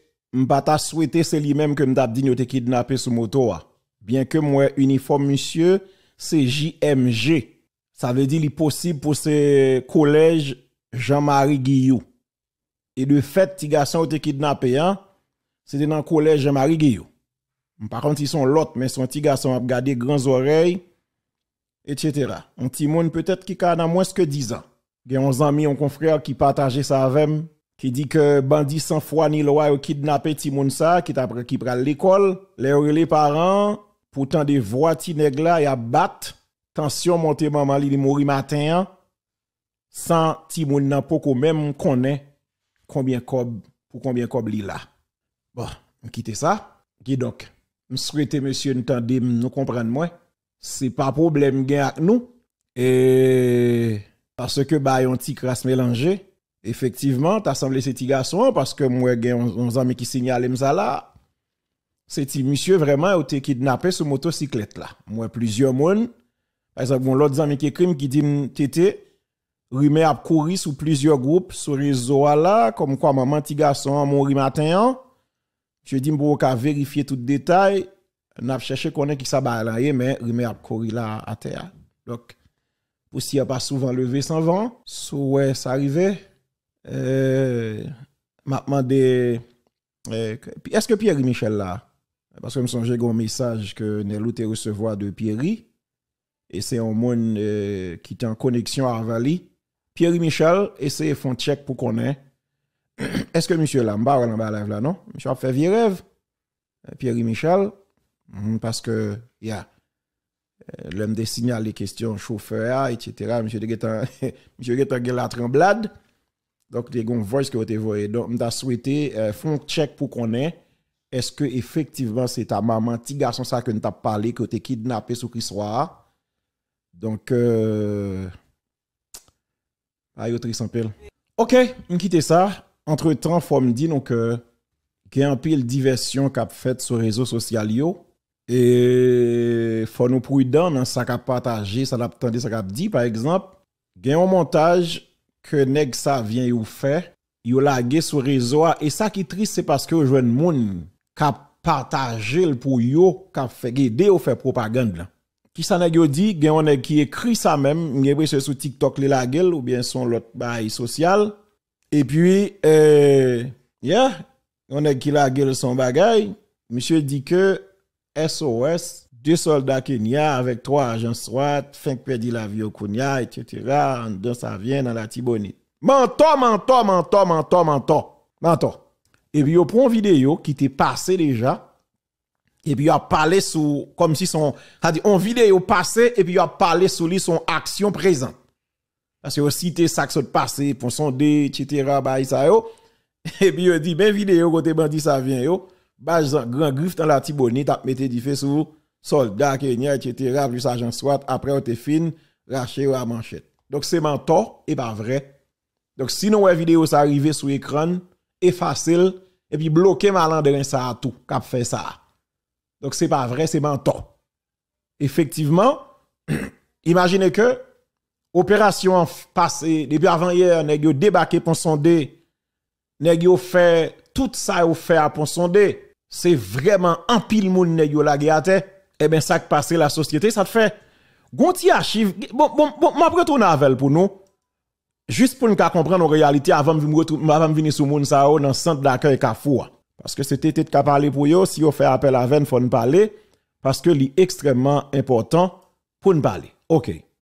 pas souhaité c'est lui-même que a dit nous kidnappé sous moto ah. Bien que moi uniforme monsieur, c'est JMG. Ça veut dire l'impossible possible pour ce collège Jean-Marie Guillou. Et de fait, les garçons ont été kidnappés. Hein? C'était dans le collège Jean-Marie Guillou. Par contre, ils sont l'autre, mais son garçons qui ont gardé grandes oreilles, etc. Un petit monde peut-être qui a moins que 10 ans. Il y a un ami, un confrère qui partageait ça avec qui dit que bandit sans foi ni loi ont kidnappé petit monde ça, qui qui prend l'école, les, parents, pourtant des voix ti là et à Tension montée maman est mori matin sans hein. ti moun nan poko même connaît combien cob pour combien cob li là. Bon, on quitte ça. Qui donc me souhaiter monsieur n'tande nous comprendre moi. C'est pas problème avec nous et parce que bah yon ti crasse mélangé effectivement t'as semblé ces petits garçons parce que moi j'ai un ami qui signale ça là c'est monsieur vraiment été kidnappé sur motocyclette là moi plusieurs monde par exemple, l'autre ami qui crime qui dit Tété, rimé a couru sous plusieurs groupes sur réseau là, comme quoi maman petit garçon mort matin. Hein. Je dis pour vérifier tout détail, n'a cherché est qui ça là mais rimé a couru là à terre. Donc pour s'il a pas souvent levé sans vent, soit ça arrivait euh m'a demandé euh, est-ce que Pierre Michel là parce que je me songeais un message que Nelou te recevoir de Pierre michel et c'est un monde euh, qui est en connexion à Valley. Pierre Michel essaye de faire un check pour qu'on Est-ce que monsieur Lamba ou Lamba là, non? Monsieur a fait vieux rêve. Euh, Pierre Michel, mm, parce que, il y a euh, l'homme des signal les questions chauffeur, etc. Monsieur de Guetan, monsieur de la tremblade. Donc, il y a une voice que vous avez Donc, je souhaité euh, faire un check pour qu'on est-ce que effectivement c'est ta maman, petit garçon ça que nous t'a parlé, que t'es kidnappé sous qui Donk, euh, euh, a yo tris anpil. Ok, mkite sa, entretan fòm di nou kè anpil diversyon kap fèt sou rezo sosyal yo, e fò nou prouden sa kap pataje, sa lap tande sa kap di, par ekzamp, gen yon montaj ke neg sa vyen yo fè, yo lage sou rezo a, e sa ki tris se paske yo jwen moun kap pataje l pou yo kap fè, gen de yo fè propagand la. qui s'en a dit di, y qui écrit ça même, y presse sur TikTok les la gueule ou bien son l'autre bail social. Et puis euh yeah, on est qui la gueule son bagay, monsieur dit que SOS deux soldats Kenya avec trois agents SWAT, fin perdu la vie au Kenya, etc. Dans ça vient dans la Tibonite. Mentor, mentor, mentor, mentor, mentor, mentor. Et puis, y prend une vidéo qui t'est passée déjà et puis il a parlé sous comme si son ça dit on vidéo passé et puis il a parlé sur son action présente parce que cité ça son passé pour sonder etc. bah ça yo et puis il dit ben vidéo côté bandit ça vient yo bah grand griffe dans la tibonite t'a mette du fait sur soldat kenya etc. plus agent soit après on te fin ou à manchette donc c'est mentor et pas vrai donc si nous vidéo ça arrive sur écran est facile et puis bloquer malandrin ça à tout qu'a fait ça donc c'est pas vrai, c'est menton. Effectivement, imaginez que opération passée depuis avant hier, nèg yo débarqué pour sonder, nèg yo fait tout ça fait pour sonder. C'est vraiment un pile monde nèg yo la terre. Eh bien, ça qui passe la société, ça te fait. Gonti archive, bon, bon, bon, un pour nous. Juste pour nous comprendre la réalité avant de venir sur monde ça dans le centre d'accueil Kafoua. Paske se tetet ka pale pou yo, si yo fè apel avèn pou n'pale, paske li ekstremman importan pou n'pale. Oké.